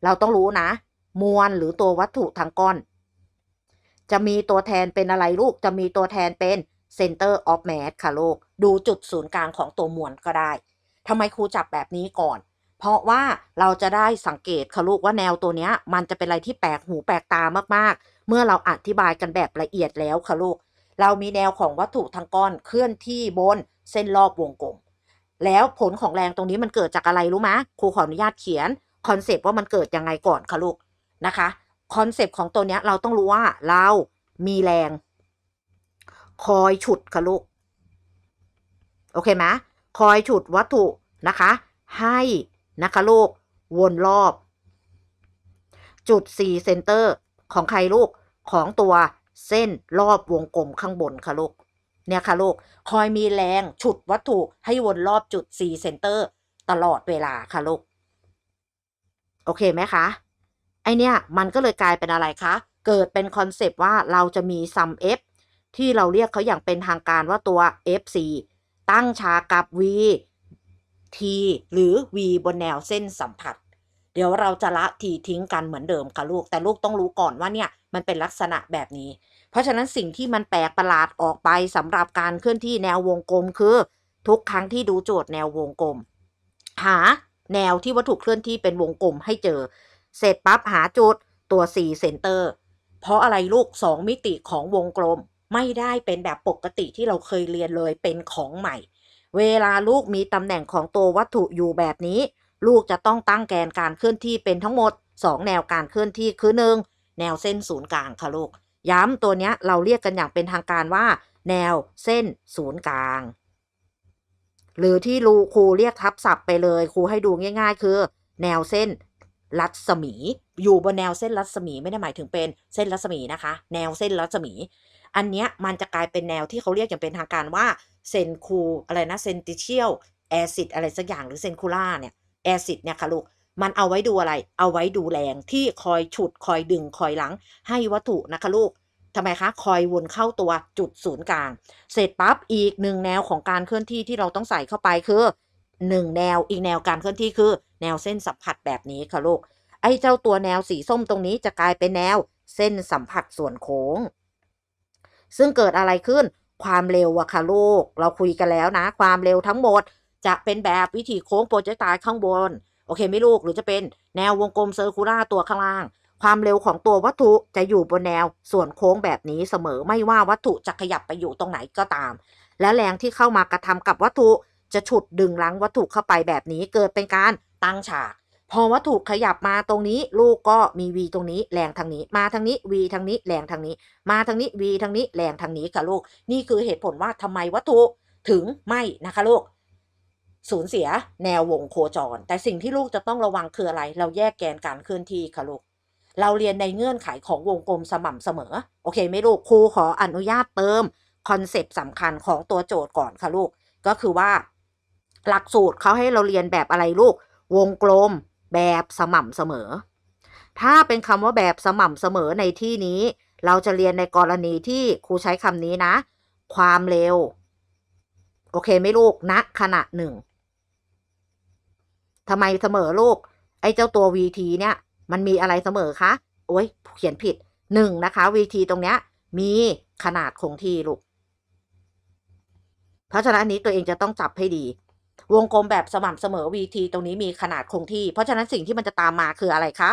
เราต้องรู้นะ มวลหรือตัววัตถุทางก้อน จะมีตัวแทนเป็นอะไรลูก จะมีตัวแทนเป็น Center of Mass ค่ะลูก ดูจุดศูนย์กลางของตัวมวลก็ได้ทำไมครูจับแบบนี้ก่อน เพราะว่าเราจะได้สังเกตค่ะลูกว่าแนวตัวเนี้ย มันจะเป็นอะไรที่แปลกหูแปลกตามากๆ เมื่อเราอธิบายกันแบบละเอียดแล้วค่ะลูก เรามีแนวของวัตถุทางก้อนเคลื่อนที่บนเส้นรอบวงกลม แล้วผลของแรงตรงนี้มันเกิดจากอะไรรู้ไหมครูขออนุญาตเขียนคอนเซปต์ว่ามันเกิดยังไงก่อนค่ะลูกนะคะคอนเซปต์ของตัวเนี้ยเราต้องรู้ว่าเรามีแรงคอย ฉุดค่ะลูกโอเคไหมคอย ฉุดวัตถุนะคะ ให้นะคะลูกวนรอบ จุด4เซนเตอร์ของใครลูกของตัวเส้นรอบวงกลมข้างบนค่ะลูกเนี่ยค่ะลูกคอยมีแรงฉุดวัตถุให้วนรอบจุด4เซนเตอร์ ตลอดเวลา ค่ะลูกโอเคไหมคะ ไอเนี่ยมันก็เลยกลายเป็นอะไรคะเกิดเป็นคอนเซปต์ว่าเราจะมีซัมเอฟที่เราเรียกเขาอย่างเป็นทางการว่าตัว F4 ตั้งฉากกับ V T หรือ V บนแนวเส้นสัมผัส เดี๋ยวเราจะละทีทิ้งกันเหมือนเดิมค่ะลูก แต่ลูกต้องรู้ก่อนว่าเนี่ยมันเป็นลักษณะแบบนี้ เพราะฉะนั้นสิ่งที่มันแปลกประหลาดออกไปสำหรับการเคลื่อนที่แนววงกลมคือทุกครั้งที่ดูโจทย์แนววงกลม หาแนวที่วัตถุเคลื่อนที่เป็นวงกลมให้เจอ เสร็จปั๊บหาจุดตัว 4 เซนเตอร์เพราะอะไรลูก2มิติของวงกลมไม่ได้เป็นแบบปกติที่เราเคยเรียนเลยเป็นของใหม่ เวลาลูกมีตำแหน่งของตัววัตถุอยู่แบบนี้ ลูกจะต้องตั้งแกนการเคลื่อนที่เป็นทั้งหมด 2 แนวการเคลื่อนที่คือหนึ่งแนวเส้นศูนย์กลางค่ะลูกย้ำตัวเนี้ยเราเรียกกันอย่างเป็นทางการว่า แนวเส้นศูนย์กลาง หรือที่ลูครูเรียกทับศัพท์ไปเลยครูให้ดูง่าย ๆ คือ แนวเส้นรัศมี อยู่บนแนวเส้นรัศมีไม่ได้หมายถึงเป็นเส้นรัศมีนะคะ แนวเส้นรัศมีอันเนี้ยมันจะกลายเป็นแนวที่เขาเรียกอย่างเป็นทางการว่าเซนคูอะไรนะเซนติเชียลแอซิดอะไรสักอย่างหรือเซนคูล่าเนี่ยแอซิดเนี่ยค่ะลูก มันเอาไว้ดูอะไร เอาไว้ดูแรงที่คอยฉุดคอยดึง คอยหลัง ให้วัตถุนะคะลูกทำไมคะ คอยวนเข้าตัวจุดศูนย์กลาง เสร็จปั๊บอีกหนึ่งแนวของการเคลื่อนที่ที่เราต้องใส่เข้าไปคือหนึ่งแนวอีกแนวการเคลื่อนที่คือ แนวเส้นสัมผัสแบบนี้ค่ะลูก ไอ้เจ้าตัวแนวสีส้มตรงนี้จะกลายเป็นแนว เส้นสัมผัสส่วนโค้งซึ่งเกิดอะไรขึ้นความเร็วอะค่ะลูก เราคุยกันแล้วนะความเร็วทั้งหมด จะเป็นแบบวิธีโค้งโปรเจกต์ตายข้างบน โอเค ไม่ลูกหรือจะเป็นแนววงกลมเซอร์คูล่าตัวข้างล่าง ความเร็วของตัววัตถุจะอยู่บนแนว ส่วนโค้งแบบนี้เสมอไม่ว่าวัตถุจะขยับไปอยู่ตรงไหนก็ตาม และแรงที่เข้ามากระทำกับวัตถุ จะฉุดดึงรั้งวัตถุเข้าไปแบบนี้เกิดเป็นการตั้งฉากพอวัตถุขยับมาตรงนี้ ลูกก็มี v ตรงนี้แรงทางนี้ มาทางนี้ v ทางนี้แรงทางนี้ มาทางนี้ v ทางนี้แรงทางนี้ค่ะลูก นี่คือเหตุผลว่าทำไมวัตถุถึงไม่ นะคะลูก สูญเสียแนววงโคจร แต่สิ่งที่ลูกจะต้องระวังคืออะไร เราแยกแกนการเคลื่อนที่ค่ะลูก เราเรียนในเงื่อนไขของวงกลมสม่ำเสมอ โอเคไหมลูกครูขออนุญาตเติมคอนเซปต์สำคัญของตัวโจทย์ก่อนค่ะลูก ก็คือว่า หลักสูตรเขาให้เราเรียนแบบอะไรลูก วงกลมแบบสม่ำเสมอ ถ้าเป็นคำว่าแบบสม่ำเสมอในที่นี้ เราจะเรียนในกรณีที่ครูใช้คำนี้นะ ความเร็ว โอเคไม่ลูกณนะ ขณะหนึ่งทำไมเสมอลูก ไอ้เจ้าตัว VT เนี่ยมันมีอะไรเสมอ คะ โอ้ยเขียนผิดหนึ่งนะคะ VT ตรงเนี้ย มีขนาดคงที่ลูก เพราะฉะนั้นนี้ตัวเองจะต้องจับให้ดีวงกลมแบบสม่ำเสมอ VT ตรงนี้มีขนาดคงที่ เพราะฉะนั้นสิ่งที่มันจะตามมาคืออะไรคะ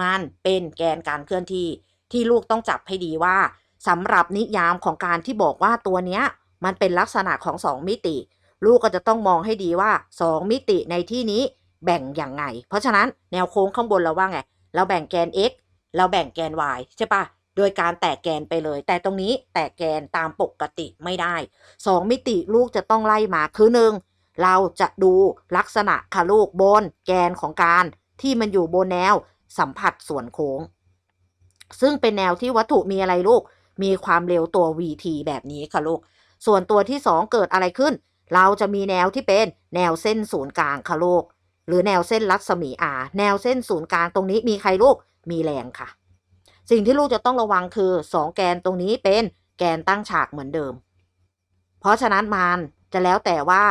มันเป็นแกนการเคลื่อนที่ที่ลูกต้องจับให้ดีว่าสำหรับนิยามของการที่บอกว่าตัวเนี้ยมันเป็นลักษณะของ 2 มิติ ลูกก็จะต้องมองให้ดีว่า 2 มิติในที่นี้แบ่งอย่างไง เพราะฉะนั้นแนวโค้งข้างบนเราว่าไงเราแบ่งแกน x เราแบ่งแกน y ใช่ปะโดยการแตกแกนไปเลย แต่ตรงนี้แตกแกนตามปกติไม่ได้ 2 มิติลูกจะต้องไล่มาคือหนึ่งเราจะดูลักษณะคาะลูกบน แกนของการที่มันอยู่บนแนวสัมผัสส่วนโค้ง ซึ่งเป็นแนวที่วัตถุมีอะไรลูก มีความเร็วตัว vt แบบนี้ ค่ะลูก ส่วนตัวที่ 2 เกิดอะไรขึ้นเราจะมีแนวที่เป็นแนวเส้นศูนย์กลาง ค่ะลูกหรือแนวเส้นรัศมี r แนวเส้นศูนย์กลางตรงนี้มีใครลูกมีแรงค่ะ สิ่งที่ลูกจะต้องระวังคือ2แกนตรงนี้เป็นแกนตั้งฉากเหมือนเดิมเพราะฉะนั้นมันจะแล้วแต่ว่า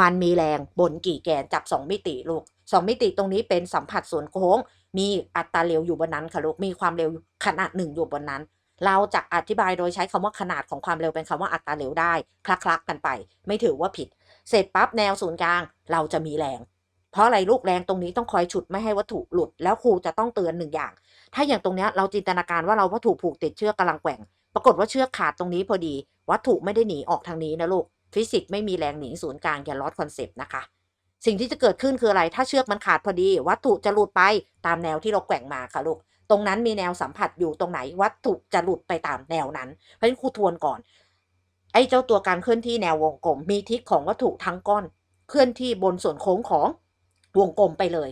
มันมีแรง บนกี่แกนจับ 2 มิติ ลูก2 มิติตรงนี้เป็นสัมผัสส่วนโค้ง มีอัตราเร็วอยู่บนนั้นค่ะลูกมีความเร็วขนาดหนึ่งอยู่บนนั้น เราจะอธิบายโดยใช้คำว่าขนาด ของ ความเร็วเป็นคำว่าอัตราเร็วได้คลักๆกันไป ไม่ถือว่าผิด เสร็จปั๊บแนวศูนย์กลางเราจะมีแรงเพราะอะไรลูกแรงตรงนี้ต้องคอยฉุดไม่ให้วัตถุหลุดแล้วครูจะต้องเตือนหนึ่งอย่าง ถ้าอย่างตรงนี้เราจินตนาการว่าเราวัตถุผูกติดเชือกกาลังแกว่ง ปรากฏว่าเชือกขาดตรงนี้พอดี วัตถุไม่ได้หนีออกทางนี้นะลูกฟิสิกส์ไม่มีแรงหนี ศูนย์กลางอย่าลอดคอนเซปต์นะคะ สิ่งที่จะเกิดขึ้นคืออะไรถ้าเชือกมันขาดพอดี วัตถุจะหลุดไปตามแนวที่เราแกว่งมาค่ะลูกตรงนั้นมีแนวสัมผัสอยู่ตรงไหนวัตถุจะหลุดไปตามแนวนั้นเพราะฉะนั้นครูทวนก่อน ไอ้เจ้าตัวการเคลื่อนที่แนววงกลม มีทิศของวัตถุทั้งก้อน เคลื่อนที่บนส่วนโค้งของวงกลมไปเลย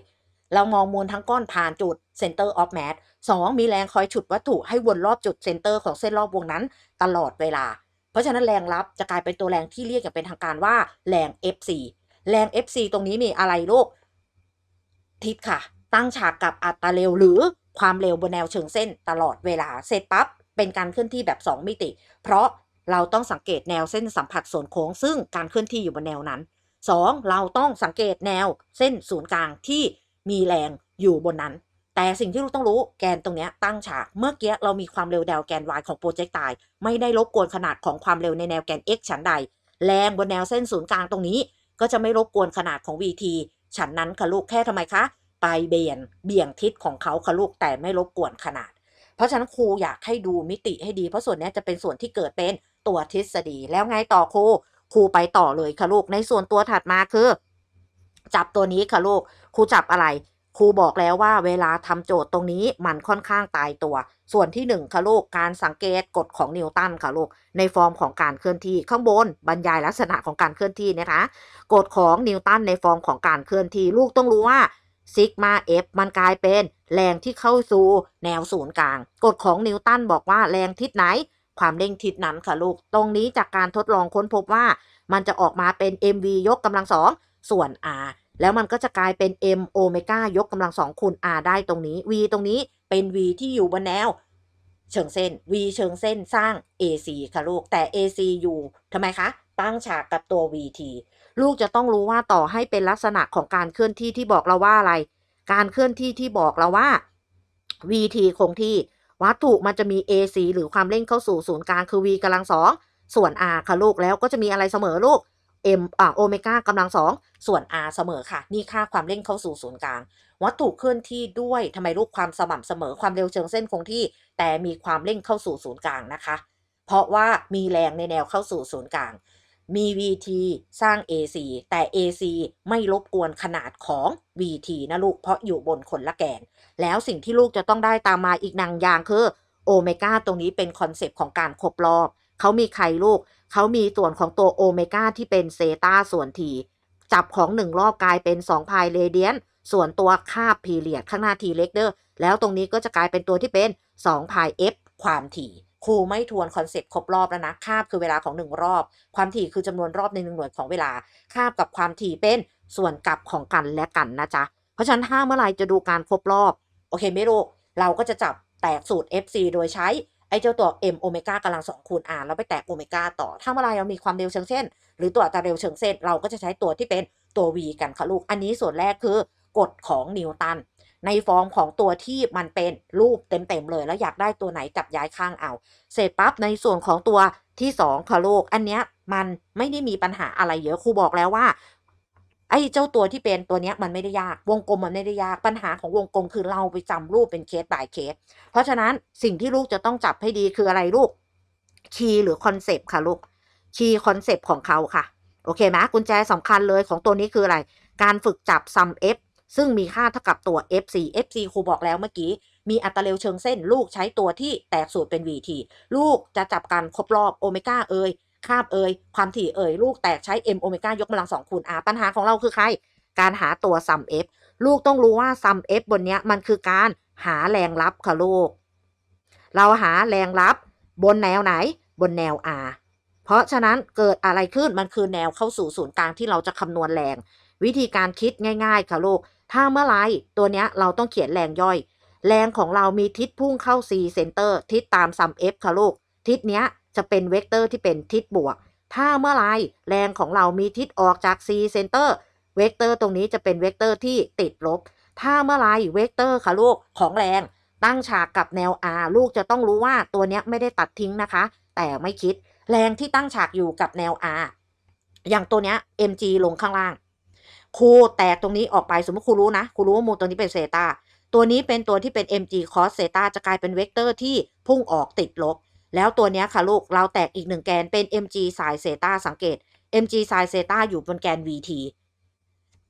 เรามองมวลทั้งก้อนผ่านจุด center of mass งมีแรงคอยฉุดวัตถุให้วนรอบจุดเซนเตอร์ของเส้นรอบวงนั้น ตลอดเวลาเพราะฉะนั้นแรงรับจะกลายเป็นตัวแรงที่เรียกอย่างเป็นทางการว่าแรง F4 แรง F4 ตรงนี้มีอะไรลูก ทิศค่ะ ตั้งฉากกับอัตราเร็วหรือความเร็ว บนแนวเชิงเส้นตลอดเวลาเสร็จปั๊บเป็นการเคลื่อนที่แบบ 2 มิติ เพราะเราต้องสังเกตแนวเส้นสัมผัสส่วนโค้งซึ่งการเคลื่อนที่อยู่บนแนวนั้น 2. เราต้องสังเกตแนวเส้นศูนย์กลางที่มีแรงอยู่บนนั้นแต่สิ่งที่รูกต้องรู้แกนตรงนี้ตั้งฉากเมื่อกี้เรามีความเร็วแนวแกน y ของโปรเจกต์ตาย ไม่ได้ลบกวนขนาดของความเร็วในแนวแกน x ฉันใดแรงบนแนวเส้นศูนย์กลางตรงนี้ ก็จะไม่ลบกวนขนาดของ vt ฉันนั้นค่ะลูกแค่ทำไมคะ ไปเบี่ยงเบี่ยงทิศของเขาค่ะลูกแต่ไม่ลบกวนขนาด เพราะฉะนั้นครูอยากให้ดูมิติให้ดีเพราะส่วนนี้จะเป็นส่วนที่เกิดเป็นตัวทฤษฎีแล้วไงต่อครูครูไปต่อเลยค่ะลูกในส่วนตัวถัดมาคือ จับตัวนี้ค่ะลูกครูจับอะไรครูบอกแล้วว่าเวลา ทำโจทย์ตรงนี้มันค่อนข้างตายตัว ส่วนที่ 1ค่ะลูกการสังเกตกฎของนิวตันค่ะลูก ในฟอร์มของการเคลื่อนที่ข้างบนบรรยายลักษณะของการเคลื่อนที่นะคะ กฎของนิวตันในฟอร์มของการเคลื่อนที่ลูกต้องรู้ว่าซิกมาเอฟมันกลายเป็น แรงที่เข้าสู่แนวศูนย์กลางกฎของนิวตันบอกว่าแรงทิศไหน ความเร่งทิศนั้นค่ะลูก ตรงนี้จากการทดลองค้นพบว่า มันจะออกมาเป็น mv ยกกำลังสองส่วน r แล้วมันก็จะกลายเป็น m โอเมก้ายกกำลังสองคูณ r ได้ตรงนี้ v ตรงนี้เป็น v ที่อยู่บนแนว เชิงเส้น v เชิงเส้นสร้าง ac ค่ะลูกแต่ ac อยู่ทำไมคะ ตั้งฉากกับตัว vt ลูกจะต้องรู้ว่าต่อให้เป็นลักษณะของการเคลื่อนที่ที่บอกเราว่าอะไรการเคลื่อนที่ที่บอกเราว่า vt คงที่วัตถุมันจะมี ac หรือความเร่งเข้าสู่ศูนย์กลางคือ v กำลังสองส่วน r ค่ะลูกแล้วก็จะมีอะไรเสมอลูก M อ่าโอเมก้ากำลังสองส่วน R เสมอค่ะ นี่ค่าความเร่งเข้าสู่ศูนย์กลาง วัตถุเคลื่อนที่ด้วยทำไมรูปความสม่ำเสมอความเร็วเชิงเส้นคงที่ แต่มีความเร่งเข้าสู่ศูนย์กลางนะคะ เพราะว่ามีแรงในแนวเข้าสู่ศูนย์กลาง มี VT สร้าง AC แต่ AC ไม่รบกวนขนาดของ VT นะลูก เพราะอยู่บนคนละแกนแล้วสิ่งที่ลูกจะต้องได้ตามมาอีกนางยางคือโอเมก้าตรงนี้เป็นคอนเซปต์ของการครบรอบเขามีใครลูกเขามีส่วนของตัวโอเมก้าที่เป็นเซตาส่วนทีจับของหนึ่งรอบกลายเป็นสองพายเรเดียนส่วนตัวคาบพีเรียดข้างหน้าทีเล็กเดอร์แล้วตรงนี้ก็จะกลายเป็นตัวที่เป็นสองพายเอฟความถี่ครูไม่ทวนคอนเซปต์ครบรอบแล้วนะคาบคือเวลาของ 1 รอบ ความถี่คือจำนวนรอบในหนึ่งหน่วยของเวลาคาบกับความถี่เป็นส่วนกลับของกันและกันนะจ๊ะเพราะฉะนั้นถ้าเมื่อไหร่จะดูการครบรอบ โอเคไม่รู้เราก็จะจับแตกสูตร FC โดยใช้ไอเจ้าตัว m โอเมก้ากำลังสองคูณ r เราไปแตกโอเมก้าต่อ ถ้าเมื่อไรเรามีความเร็วเชิงเส้น หรือตัวอัตราเร็วเชิงเส้น เราก็จะใช้ตัวที่เป็นตัว v กันค่ะลูก อันนี้ส่วนแรกคือ กฎของนิวตัน ในฟอร์มของตัวที่มันเป็นรูปเต็มๆเลย แล้วอยากได้ตัวไหนจับย้ายข้างเอา เสร็จปั๊บในส่วนของตัวที่ 2ค่ะลูก อันเนี้ยมันไม่ได้มีปัญหาอะไรเยอะ ครูบอกแล้วว่าไอ้เจ้าตัวที่เป็นตัวเนี้ยมันไม่ได้ยากวงกลมมันไม่ได้ยาก ปัญหาของวงกลมคือเราไปจำรูปเป็นเคสายเคสเพราะฉะนั้นสิ่งที่ลูกจะต้องจับให้ดีคืออะไรลูกคีย์หรือคอนเซปต์ค่ะลูกคีย์คอนเซปต์ของเขาค่ะ โอเคไหมกุญแจสำคัญเลยของตัวนี้คืออะไร การฝึกจับซัม F ซึ่งมีค่าเท่ากับตัว f 4 f 4ครูบอกแล้วเมื่อกี้มีอัตราเร็วเชิงเส้น ลูกใช้ตัวที่แตกสูตรเป็น VT ลูกจะจับการครบรอบโอเมก้าเอยคาบเอ่ยความถี่เอ่ยลูกแตกใช้ m โอเมก้ายกกำลังสองคูณ r ปัญหาของเราคือใครการหาตัวซัม f ลูกต้องรู้ว่าซัม f บนเนี้ยมันคือการหาแรงรับค่ะลูก เราหาแรงรับบนแนวไหน บนแนว r เพราะฉะนั้นเกิดอะไรขึ้นมันคือแนวเข้าสู่ศูนย์กลางที่เราจะคำนวณแรง วิธีการคิดง่ายๆค่ะลูกถ้าเมื่อไรตัวเนี้ยเราต้องเขียนแรงย่อย แรงของเรามีทิศพุ่งเข้า c เซนเตอร์ทิศตามซัม f ค่ะลูกทิศเนี้ยจะเป็นเวกเตอร์ที่เป็นทิศบวก ถ้าเมื่อไรแรงของเรามีทิศออกจาก C center เวกเตอร์ตรงนี้จะเป็น เวกเตอร์ที่ติดลบ ถ้าเมื่อไรเวกเตอร์ค่ะลูกของแรงตั้งฉากกับแนว R ลูกจะต้องรู้ว่าตัวนี้ไม่ได้ตัดทิ้งนะคะ แต่ไม่คิดแรงที่ตั้งฉากอยู่กับแนว R อย่างตัวนี้ mg ลงข้างล่างครูแตกตรงนี้ออกไปสมมติครูรู้นะ ครูรู้ว่ามูตัวนี้เป็นเซตาตัวนี้เป็นตัวที่เป็น mg cos เซตาจะกลายเป็นเวกเตอร์ที่พุ่งออกติดลบแล้วตัวนี้ค่ะลูก เราแตกอีกหนึ่งแกนเป็น mg สายเซตาสังเกต mg สายเซตาอยู่บนแกน vt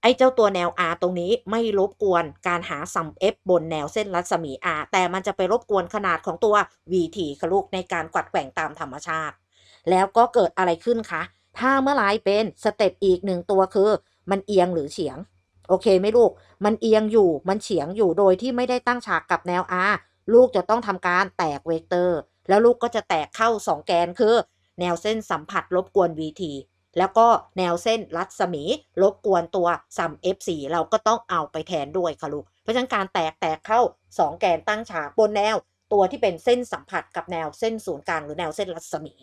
ไอ้เจ้าตัวแนว r ตรงนี้ไม่รบกวนการหาสัม f บนแนวเส้นรัศมี r แต่มันจะไปรบกวนขนาดของตัว vt ค่ะลูกในการกวัดแกว่งตามธรรมชาติ แล้วก็เกิดอะไรขึ้นคะ ถ้าเมื่อไรเป็นสเต็ปอีกหนึ่งตัวคือ มันเอียงหรือเฉียง โอเคไหมลูก มันเอียงอยู่ มันเฉียงอยู่ โดยที่ไม่ได้ตั้งฉากกับแนว r ลูกจะต้องทำการแตกเวกเตอร์แล้วลูกก็จะแตกเข้า 2 แกนคือแนวเส้นสัมผัสรบกวน VT แล้วก็แนวเส้นรัศมีรบกวนตัวซัม F4 เราก็ต้องเอาไปแทนด้วยค่ะลูก เพราะฉะนั้นการแตกแตกเข้า 2 แกนตั้งฉากบนแนว ตัวที่เป็นเส้นสัมผัสกับแนวเส้นศูนย์กลางหรือแนวเส้นรัศมี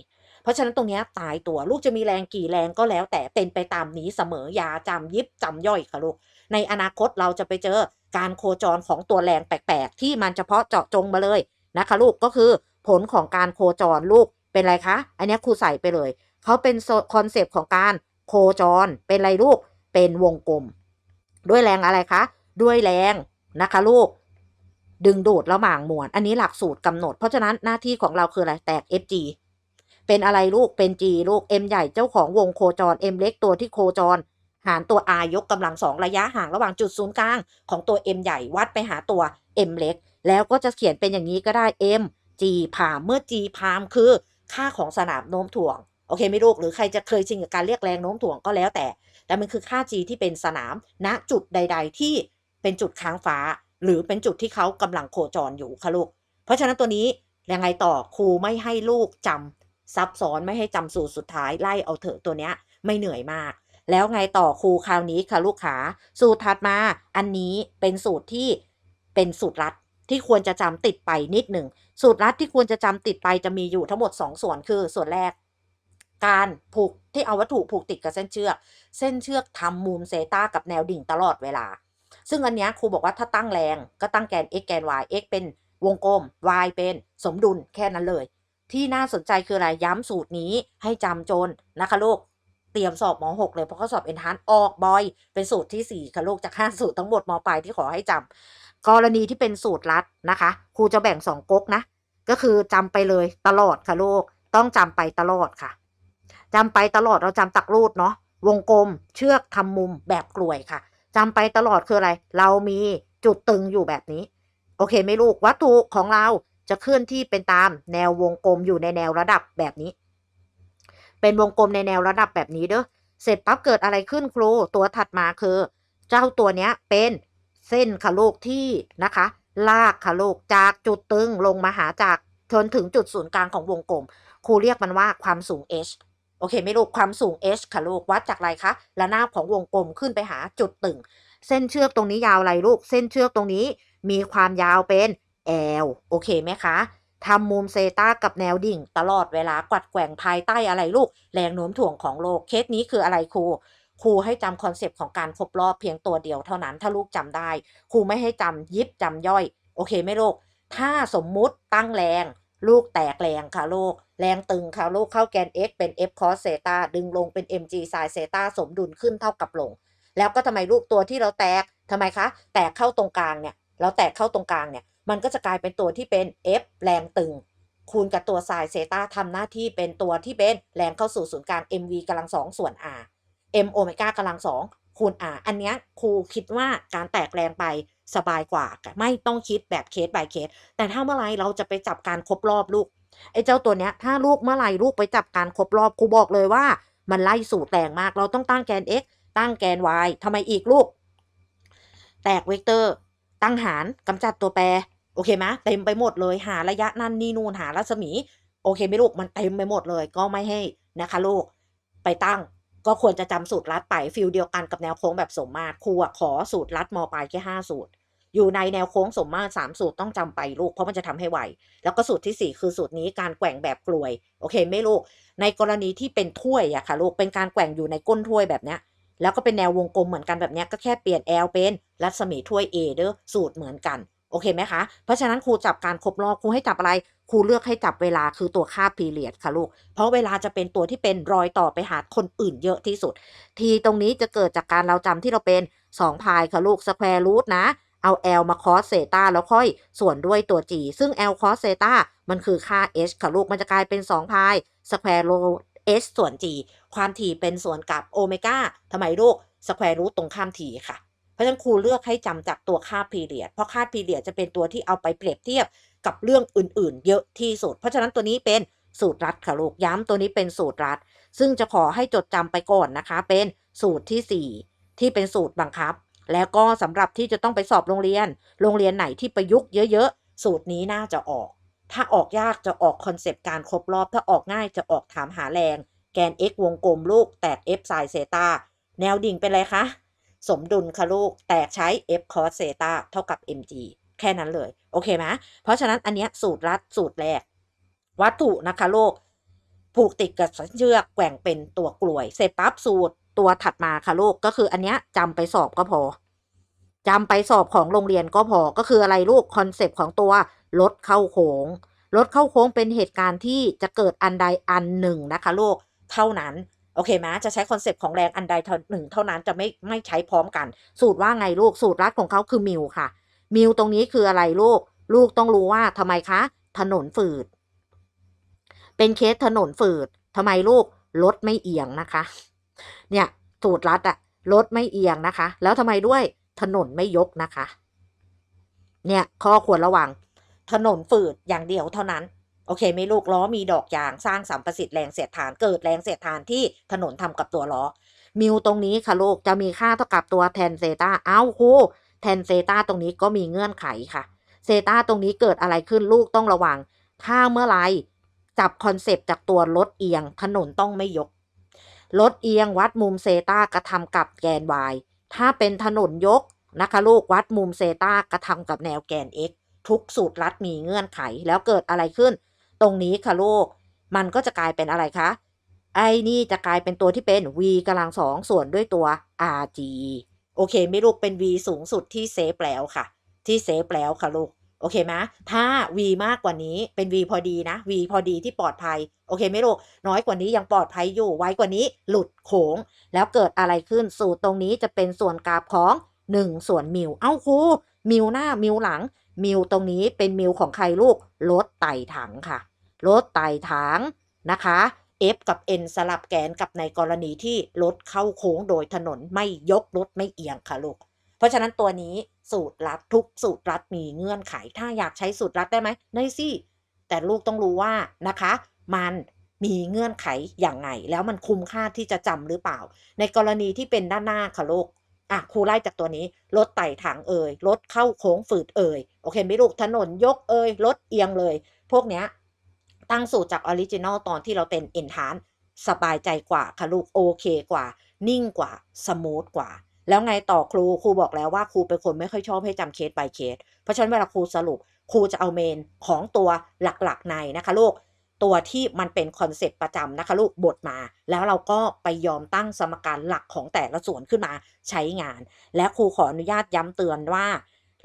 เพราะฉะนั้นตรงนี้ตายตัวลูกจะมีแรงกี่แรงก็แล้ว แต่เป็นไปตามนี้เสมออย่าจำยิบจำย่อยค่ะลูก ในอนาคตเราจะไปเจอการโคจรของตัวแรงแปลกๆที่มันเฉพาะเจาะจงมาเลยนะคะ ลูกก็คือผลของการโคจรลูก เป็นไรคะ อันนี้ครูใส่ไปเลย เขาเป็นคอนเซปต์ของการโคจร เป็นอะไรลูก เป็นวงกลมด้วยแรงอะไรคะ ด้วยแรงนะคะลูกดึงดูดแล้วหมางมวลอันนี้หลักสูตรกำหนด เพราะฉะนั้นหน้าที่ของเราคืออะไรแตก FG เป็นอะไรลูก เป็น G ลูก M ใหญ่เจ้าของวงโคจร M เล็กตัวที่โคจร หารตัว R ยกกำลังสองระยะห่างระหว่างจุดศูนย์กลางของตัว M ใหญ่วัดไปหาตัว M เล็กแล้วก็จะเขียนเป็นอย่างนี้ก็ได้ M จีพามเมื่อจีพามคือค่าของสนามโน้มถ่วง โอเค ไม่ลูกหรือใครจะเคยชินกับการเรียกแรงโน้มถ่วงก็แล้วแต่ แต่มันคือค่า G ที่เป็นสนามณนะจุดใด ๆที่เป็นจุดค้างฟ้า หรือเป็นจุดที่เขากำลังโคจรอยู่ค่ะลูกเพราะฉะนั้นตัวนี้ยังไงต่อครูไม่ให้ลูกจำซับซ้อนไม่ให้จำสูตรสุดท้ายไล่เอาเถอะตัวเนี้ยไม่เหนื่อยมาก แล้วไงต่อครูคราวนี้ค่ะลูกขาสูตรถัดมาอันนี้เป็นสูตรที่เป็นสูตรลัดที่ควรจะจำติดไปนิดหนึ่งสูตรลัดที่ควรจะจำติดไปจะมีอยู่ทั้งหมด 2 ส่วนคือส่วนแรกการผูกที่เอาวัตถุผูกติดกับเส้นเชือกเส้นเชือกทำมุมเซต้า กับแนวดิ่งตลอดเวลา ซึ่งอันนี้ครูบอกว่าถ้าตั้งแรงก็ตั้งแกน x แกน y x เป็นวงกลม y เป็น สมดุลแค่นั้นเลย ที่น่าสนใจคืออะไรย้ำสูตรนี้ให้จำจนนะคะลูกเตรียมสอบม .6 เลยเพราะเขาสอบเอ็นทันออกบอย เป็นสูตรที่4ค่ะลูกจาก5สูตรทั้งหมดมปลายที่ขอให้จำกรณีที่เป็นสูตรลัดนะคะครูจะแบ่งสองก๊กนะก็คือ จำไปเลยตลอดค่ะลูก ต้องจำไปตลอดค่ะ จำไปตลอดเราจำตักรูดเนาะวงกลมเชือกทำมุมแบบกลวยค่ะ จำไปตลอดคืออะไร เรามีจุดตึงอยู่แบบนี้ โอเคไหมลูกวัตถุของเราจะเคลื่อนที่เป็นตามแนววงกลมอยู่ในแนวระดับแบบนี้ เป็นวงกลมในแนวระดับแบบนี้เด้อเสร็จปั๊บเกิดอะไรขึ้นครูตัวถัดมาคือ เจ้าตัวเนี้ยเป็นเส้นคะโลกที่นะคะ ลากคะโลกจากจุดตึงลงมาหาจากจนถึงจุดศูนย์กลางของวงกลมครูเรียกมันว่าความสูง h โอเคไม่ลูกความสูง h ค่ะลูกวัดจากอะไรคะระนาบของวงกลมขึ้นไปหาจุดตึง เส้นเชือกตรงนี้ยาวอะไรลูกเส้นเชือกตรงนี้มีความยาวเป็น L โอเคไหมคะทำมุมเซต้ากับแนวดิ่งตลอดเวลากวัดแกว่งภายใต้อะไรลูก แรงโน้มถ่วงของโลกเคสนี้คืออะไรครูครูให้จำคอนเซปต์ของการครบรอบเพียงตัวเดียวเท่านั้น ถ้าลูกจำได้ ครูไม่ให้จำยิบจำย่อย โอเคไหมลูก ถ้าสมมุติตั้งแรง ลูกแตกแรงค่ะ ลูก แรงตึงค่ะลูกเข้าแกน x เป็น f cos เซตาดึงลงเป็น mg sin เซตาสมดุลขึ้นเท่ากับลง แล้วก็ทำไมลูกตัวที่เราแตกทำไมคะ แตกเข้าตรงกลางเนี่ย เราแตกเข้าตรงกลางเนี่ย มันก็จะกลายเป็นตัวที่เป็น f แรงตึงคูณกับตัวไซเซตาทำหน้าที่เป็นตัวที่เป็นแรงเข้าสู่ศูนย์กลาง mv กำลังสองส่วน r m โอเมก้ากำลังสอง คูณ r อันเนี้ยครูคิดว่าการแตกแรงไปสบายกว่า ไม่ต้องคิดแบบเคส by เคส แต่ถ้าเมื่อไรเราจะไปจับการครบรอบลูก ไอ้เจ้าตัวเนี้ยถ้าลูกเมื่อไรลูกไปจับการครบรอบครูบอกเลยว่า มันไล่สูตรแตกมาก เราต้องตั้งแกน x ตั้งแกน y ทำไมอีกลูกแตกเวกเตอร์ตั้งหารกำจัดตัวแปรโอเคไหมเต็มไปหมดเลย หาระยะนั่นนี่นู่นหารัศมีโอเคไหมลูกมันเต็มไปหมดเลย ก็ไม่ให้นะคะลูกไปตั้งก็ควรจะจำสูตรลัดไปฟิลเดียวกันกับแนวโค้งแบบสมมาตร ครูขอสูตรลัดมปลายแค่ห้าสูตร อยู่ในแนวโค้งสมมาตรสามสูตรต้องจำไปลูกเพราะมันจะทำให้ไหวแล้วก็สูตรที่สี่คือสูตรนี้การแกว่งแบบกลวยโอเคไม่ลูกในกรณีที่เป็นถ้วยอะค่ะ ลูกเป็นการแกว่งอยู่ในก้นถ้วยแบบเนี้ยแล้วก็เป็นแนววงกลมเหมือนกันแบบนี้ก็แค่เปลี่ยนแอลเป็น รัศมีถ้วย A เด้อสูตรเหมือนกันโอเคไหมคะ เพราะฉะนั้นครูจับการครบรอบครูให้จับอะไรครูเลือกให้จับเวลาคือตัวค่าพีเรียดค่ะลูก เพราะเวลาจะเป็นตัวที่เป็นรอยต่อไปหาคนอื่นเยอะที่สุด ทีตรงนี้จะเกิดจากการเราจำที่เราเป็น 2 พายค่ะลูกสแควร์รูทนะ เอา L มาคอสเซตาแล้วค่อยส่วนด้วยตัว G ซึ่ง L คอสเซตามันคือค่า h ค่ะลูกมันจะกลายเป็น2พายสแควร์ูทอส่วน g ความถี่เป็นส่วนกับโอเมก้าทำไมลูกสแควร์รูทตรงข้ามทีค่ะเพราะฉะนั้นครูเลือกให้จำจากตัวค่าพีเรียดเพราะค่าพีเรียดจะเป็นตัวที่เอาไปเปรียบเทียบกับเรื่องอื่นๆ เยอะที่สุด เพราะฉะนั้นตัวนี้เป็นสูตรรัดค่ะลูกย้ำตัวนี้เป็นสูตรรัด ซึ่งจะขอให้จดจำไปก่อนนะคะ เป็นสูตรที่ 4 ที่เป็นสูตรบังคับ แล้วก็สำหรับที่จะต้องไปสอบโรงเรียน โรงเรียนไหนที่ประยุกต์เยอะๆ สูตรนี้น่าจะออก ถ้าออกยากจะออกคอนเซปต์การครบรอบ ถ้าออกง่ายจะออกถามหาแรง แกน x วงกลมลูกแตก f สายเซตาแนวดิ่งเป็นไรคะสมดุลค่ะลูก แต่ใช้ f cos เซตาเท่ากับ mg แค่นั้นเลย โอเคไหมเพราะฉะนั้นอันเนี้ยสูตรลัดสูตรแรก วัตถุนะคะลูกผูกติดกับเชือกแกว่งเป็นตัวกลวย เสร็จปั๊บสูตรตัวถัดมาค่ะลูก ก็คืออันเนี้ยจำไปสอบก็พอจำไปสอบของโรงเรียนก็พอก็คืออะไรลูก คอนเซปต์ของตัว ลดเข้าโค้งลดเข้าโค้งเป็นเหตุการณ์ที่จะเกิดอันใดอันหนึ่งนะคะลูกเท่านั้นโอเคไหมจะใช้คอนเซปต์ของแรงอันใดทหนึ่งเท่านั้นจะไม่ไม่ใช้พร้อมกัน สูตรว่าไงลูก สูตรรัด ของเขาคือมิวค่ะ มิวตรงนี้คืออะไร ลูก ลูกต้องรู้ว่าทำไมคะ ถนนฝืด เป็นเคสถนนฝืด ทำไม ลูกรถไม่เอียงนะคะ เนี่ยสูตรรัดอะรถไม่เอียงนะคะ แล้วทำไมด้วยถนนไม่ยกนะคะ เนี่ยข้อควรระวัง ถนนฝืดอย่างเดียวเท่านั้นโอเคไหมลูกล้อมีดอกยาง สร้างสัมประสิทธิ์แรงเสียดทานเกิดแรงเสียดทานที่ถนนทำกับตัวล้อมิวตรงนี้ค่ะ ลูกจะมีค่าเท่ากับตัวแทนเซตาเอ้าครูแทนเซตาตรงนี้ก็มีเงื่อนไขค่ะเซตาตรงนี้เกิดอะไรขึ้นลูกต้องระวังถ้าเมื่อไรจับคอนเซปต์จากตัวรถเอียงถนนต้องไม่ยก รถเอียงวัดมุมเซตากระทำกับแกน y ถ้าเป็นถนนยกนะคะลูกวัดมุมเซตากระทำกับแนวแกน x ทุกสูตรรัดมีเงื่อนไขแล้วเกิดอะไรขึ้นตรงนี้ค่ะลูก มันก็จะกลายเป็นอะไรคะ ไอ้นี่จะกลายเป็นตัวที่เป็น v กำลังสองส่วนด้วยตัว rg โอเคไม่ลูก เป็น v สูงสุดที่เซฟแล้วค่ะ ที่เซฟแล้วค่ะลูก โอเคไหมถ้า v มากกว่านี้ เป็น v พอดีนะ v พอดี ที่ปลอดภัย โอเคไหมลูก น้อยกว่านี้ยังปลอดภัยอยู่ ไว้กว่านี้ หลุดโขง แล้วเกิดอะไรขึ้นสูตรตรงนี้จะเป็นส่วนกราฟของ 1 ส่วนมิวเอ้าครูมิวหน้ามิวหลังมิลตรงนี้เป็นมิลของใครลูกลดไตถังค่ะลดไตถังนะคะ F กับ N สลับแกนกับในกรณีที่รถเข้าโค้งโดยถนนไม่ยกรถไม่เอียงค่ะ ลูก เพราะฉะนั้นตัวนี้สูตรลัดทุกสูตรลัดมีเงื่อนไข ถ้าอยากใช้สูตรลัดได้ไหมได้สิ แต่ลูกต้องรู้ว่านะคะ มันมีเงื่อนไขอย่างไง แล้วมันคุ้มค่าที่จะจำหรือเปล่า ในกรณีที่เป็นด้านหน้าค่ะลูกอ่ะครูไล่จากตัวนี้รถไต่ถังเอ่ยรถเข้าโค้งฝืด เอ่ยโอเคไหมลูกถนนยกเอ่ยรถเอียงเลย พวกเนี้ย ตั้งสูตรจากออริจินอล ตอนที่เราเป็นเอ็นทาน สบายใจกว่าค่ะลูก โอเคกว่า นิ่งกว่าสมูท กว่า แล้วไงต่อครูครูบอกแล้วว่าครู เป็น คนไม่ค่อยชอบให้จำเคสไปเคสเพราะฉะนั้นเวลาครูสรุปครูจะเอาเมนของตัวหลักๆในนะคะลูกตัวที่มันเป็นคอนเซปต์ประจำนะคะลูกบทมาแล้วเราก็ไปยอมตั้งสมการหลักของแต่ละส่วนขึ้นมาใช้งาน และครูขออนุญาตย้ำเตือนว่า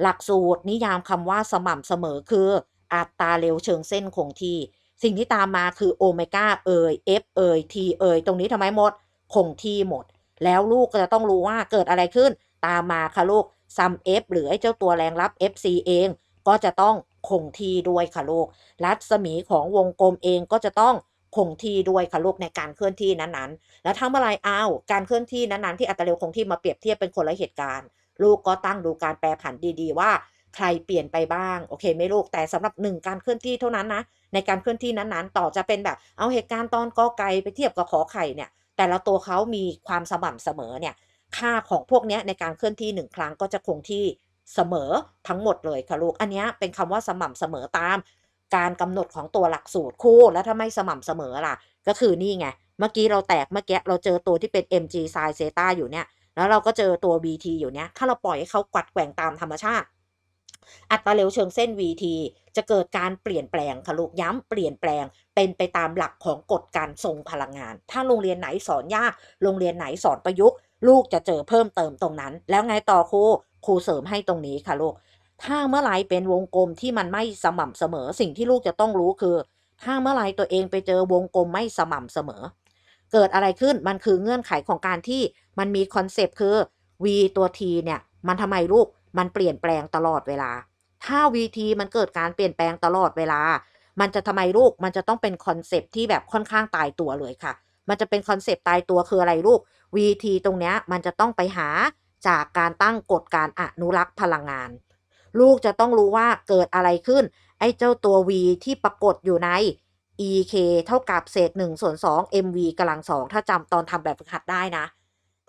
หลักสูตรนิยามคำว่าสม่ำเสมอคืออัตราเร็วเชิงเส้นคงที่สิ่งที่ตามมาคือโอเมก้าเอ่ยเอฟเอ่ยทีเอ่ยตรงนี้ทำไมหมด คงที่หมด แล้วลูกก็จะต้องรู้ว่าเกิดอะไรขึ้นตามมาค่ะลูกซัมเอฟหรือไอ้เจ้าตัวแรงรับ FC เองก็จะต้องคงที่ด้วยค่ะลูกรัศมีของวงกลมเองก็จะต้องคงที่ด้วยค่ะลูกในการเคลื่อนที่นั้นๆ แล้วทั้งเมไรอ้าวการเคลื่อนที่นั้นๆที่อัตราเร็วคงที่มาเปรียบเทียบเป็นคนละเหตุการณ์ ลูกก็ตั้งดูการแปรผันดี ๆ ว่าใครเปลี่ยนไปบ้าง โอเคไหมลูกแต่สำหรับหนึ่งการเคลื่อนที่เท่านั้นนะในการเคลื่อนที่นั้นๆ ต่อจะเป็นแบบ เอาเหตุการณ์ตอนกอไก่ไปเทียบกับขอไข่เนี่ยแต่ละตัวเขามีความสม่ำเสมอเนี่ยค่าของพวกนี้ในการเคลื่อนที่1ครั้งก็จะคงที่เสมอทั้งหมดเลยค่ะลูกอันนี้เป็นคำว่าสม่ำเสมอตาม การกำหนดของตัวหลักสูตรคู่ แล้วถ้าไม่สม่ำเสมอล่ะ ก็คือนี่ไง เมื่อกี้เราแตกเมื่อกี้เราเจอตัวที่เป็น mg ซ i n เซตาอยู่เนี่ย แล้วเราก็เจอตัว vt อยู่เนี่ย ถ้าเราปล่อยให้เขากัดแกว่งตามธรรมชาติ อัตราเร็วเชิงเส้น vt จะเกิดการเปลี่ยนแปลงค่ะลูกย้ำเปลี่ยนแปลง เป็นไปตามหลักของกฎการทรงพลังงาน ถ้าโรงเรียนไหนสอนยากโรงเรียนไหนสอนประยุกต์ ลูกจะเจอเพิ่มเติมตรงนั้น แล้วไงต่อครูครูเสริมให้ตรงนี้ค่ะลูก ถ้าเมื่อไรเป็นวงกลมที่มันไม่สม่ำเสมอ สิ่งที่ลูกจะต้องรู้คือ ถ้าเมื่อไรตัวเองไปเจอวงกลมไม่สม่ำเสมอ เกิดอะไรขึ้นมันคือเงื่อนไขของการที่มันมีคอนเซปต์คือ v ตัว t เนี่ย มันทำไมลูกมันเปลี่ยนแปลงตลอดเวลา ถ้า vt มันเกิดการเปลี่ยนแปลงตลอดเวลา มันจะทำไมลูกมันจะต้องเป็นคอนเซปต์ที่แบบค่อนข้างตายตัวเลยค่ะ มันจะเป็นคอนเซปต์ตายตัวคืออะไรลูก vt ตรงเนี้ยมันจะต้องไปหาจากการตั้งกฎการอนุรักษ์พลังงาน ลูกจะต้องรู้ว่าเกิดอะไรขึ้น ไอ้เจ้าตัว v ที่ปรากฏอยู่ใน ek เท่ากับเศษ1ส่วน2 mv กำลังสองถ้าจำตอนทำแบบฝึกหัดได้นะ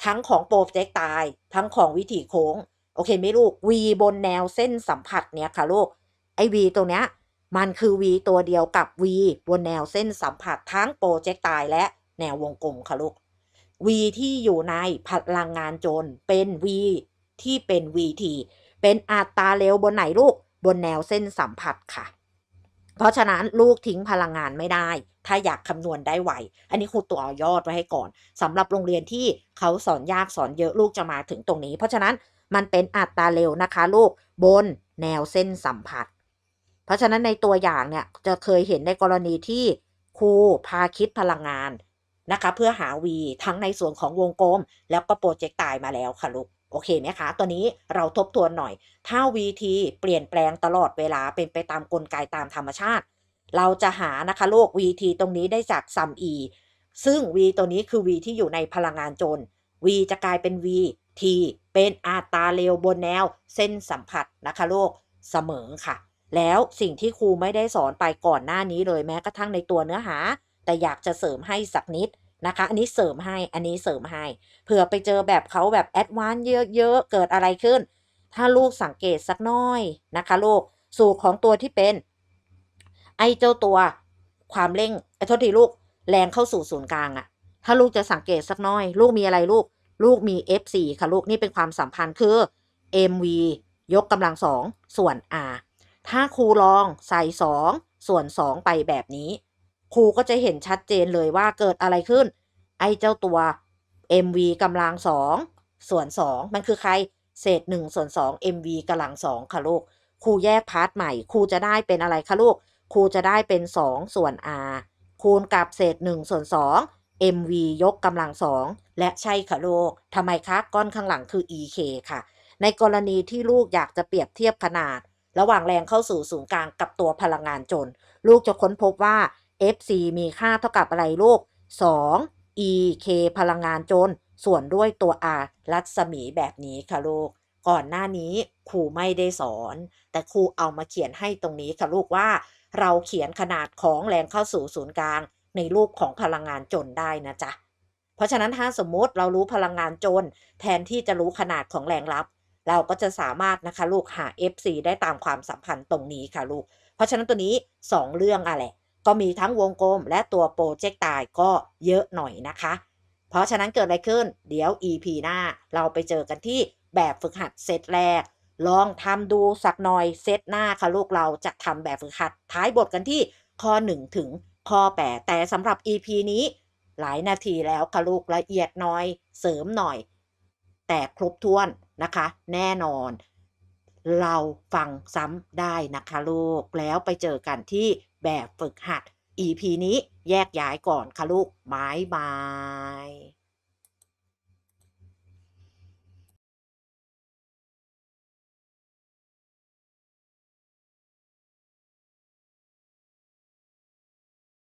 ทั้งของโปรเจกต์ตาย ทั้งของวิถีโค้งโอเคไหมลูก v บนแนวเส้นสัมผัสเนี่ยค่ะลูก ไอ้ v ตัวเนี้ย มันคือ v ตัวเดียวกับ v บนแนวเส้นสัมผัสทั้งโปรเจกต์ตายและแนววงกลมค่ะลูก V ที่อยู่ในพลังงานโจนเป็น V ที่เป็น VT เป็นอัตราเร็วบนไหนลูกบนแนวเส้นสัมผัสค่ะ เพราะฉะนั้นลูกทิ้งพลังงานไม่ได้ ถ้าอยากคำนวณได้ไวอันนี้ครูตัวยอดไว้ให้ก่อนสำหรับโรงเรียนที่เขาสอนยากสอนเยอะลูกจะมาถึงตรงนี้ เพราะฉะนั้นมันเป็นอัตราเร็วนะคะ ลูกบนแนวเส้นสัมผัส เพราะฉะนั้นในตัวอย่างเนี่ย จะเคยเห็นในกรณีที่ครูพาคิดพลังงานนะคะเพื่อหา V ทั้งในส่วนของวงกลมแล้วก็โปรเจกต์ตายมาแล้วค่ะลูกโอเคไหมคะ ตัวนี้เราทบทวนหน่อย ถ้า VT เปลี่ยนแปลงตลอดเวลาเป็นไปตามกลไกตามธรรมชาติ เราจะหานะคะโลก VT ตรงนี้ได้จากซัม E ซึ่ง V ตัวนี้คือ V ที่อยู่ในพลังงานจน V จะกลายเป็น VT เป็นอัตราเร็วบนแนว เส้นสัมผัสนะคะโลกเสมอค่ะ แล้วสิ่งที่ครูไม่ได้สอนไปก่อนหน้านี้เลยแม้กระทั่งในตัวเนื้อหาแต่อยากจะเสริมให้สักนิดนะคะ อันนี้เสริมให้ อันนี้เสริมให้ เผื่อไปเจอแบบเขาแบบแอดวานซ์เยอะๆ เกิดอะไรขึ้น ถ้าลูกสังเกตสักน้อยนะคะลูก สูตรของตัวที่เป็นไอเจ้าตัวความเร่งไอโทษทีลูกแรงเข้าสู่ศูนย์กลางอะถ้าลูกจะสังเกตสักน้อย ลูกมีอะไรลูกลูกมี F4 ค่ะลูกนี่เป็นความสัมพันธ์คือ MV ยกกำลังสองส่วน R ถ้าครูลองใส่2 ส่วน 2 ไปแบบนี้ครูก็จะเห็นชัดเจนเลยว่าเกิดอะไรขึ้น ไอ้เจ้าตัว MV กำลังสองส่วนสองมันคือใคร เศษหนึ่งส่วนสอง MV กำลังสองค่ะลูกครูแยกพาร์ทใหม่ครูจะได้เป็นอะไรคะ ลูกครูจะได้เป็นสองส่วน R คูณกับเศษหนึ่งส่วนสอง MV ยกกำลังสองและใช่ค่ะ ลูกทำไมคะ ก้อนข้างหลังคือ EK ค่ะ ในกรณีที่ลูกอยากจะเปรียบเทียบขนาด ระหว่างแรงเข้าสู่ศูนย์กลางกับตัวพลังงานจนลูกจะค้นพบว่า FC มีค่าเท่ากับอะไร ลูก2 EK พลังงานจนส่วนด้วยตัว R รัศมีแบบนี้ ค่ะ ลูก ก่อนหน้านี้ครูไม่ได้ สอน แต่ครูเอามาเขียนให้ตรงนี้ค่ะลูกว่า เราเขียนขนาดของแรงเข้าสู่ศูนย์กลางในรูปของพลังงานจนได้นะจ๊ะ เพราะฉะนั้นถ้าสมมติเรารู้พลังงานจนแทนที่จะรู้ขนาดของแรงรับเราก็จะสามารถนะคะลูกหา FC ได้ตามความสัมพันธ์ตรงนี้ค่ะลูก เพราะฉะนั้นตัวนี้ 2 เรื่องอะไรก็มีทั้งวงกลม และตัวโปรเจกต์ตายก็เยอะหน่อยนะคะ เพราะฉะนั้นเกิดอะไรขึ้น เดี๋ยว EP หน้าเราไปเจอกันที่แบบฝึกหัดเซตแรก ลองทำดูสักหน่อยเซตหน้า ค่ะลูกเราจะทำแบบฝึกหัด ท้ายบทกันที่ข้อ 1 ถึงข้อ 8 แต่สำหรับ EP นี้หลายนาทีแล้ว ค่ะลูกละเอียดหน่อยเสริมหน่อย แต่ครบถ้วนนะคะ แน่นอน เราฟังซ้ำได้นะคะลูกแล้วไปเจอกันที่แบบฝึกหัด EP นี้แยกย้ายก่อน ค่ะ ลูกบาย บาย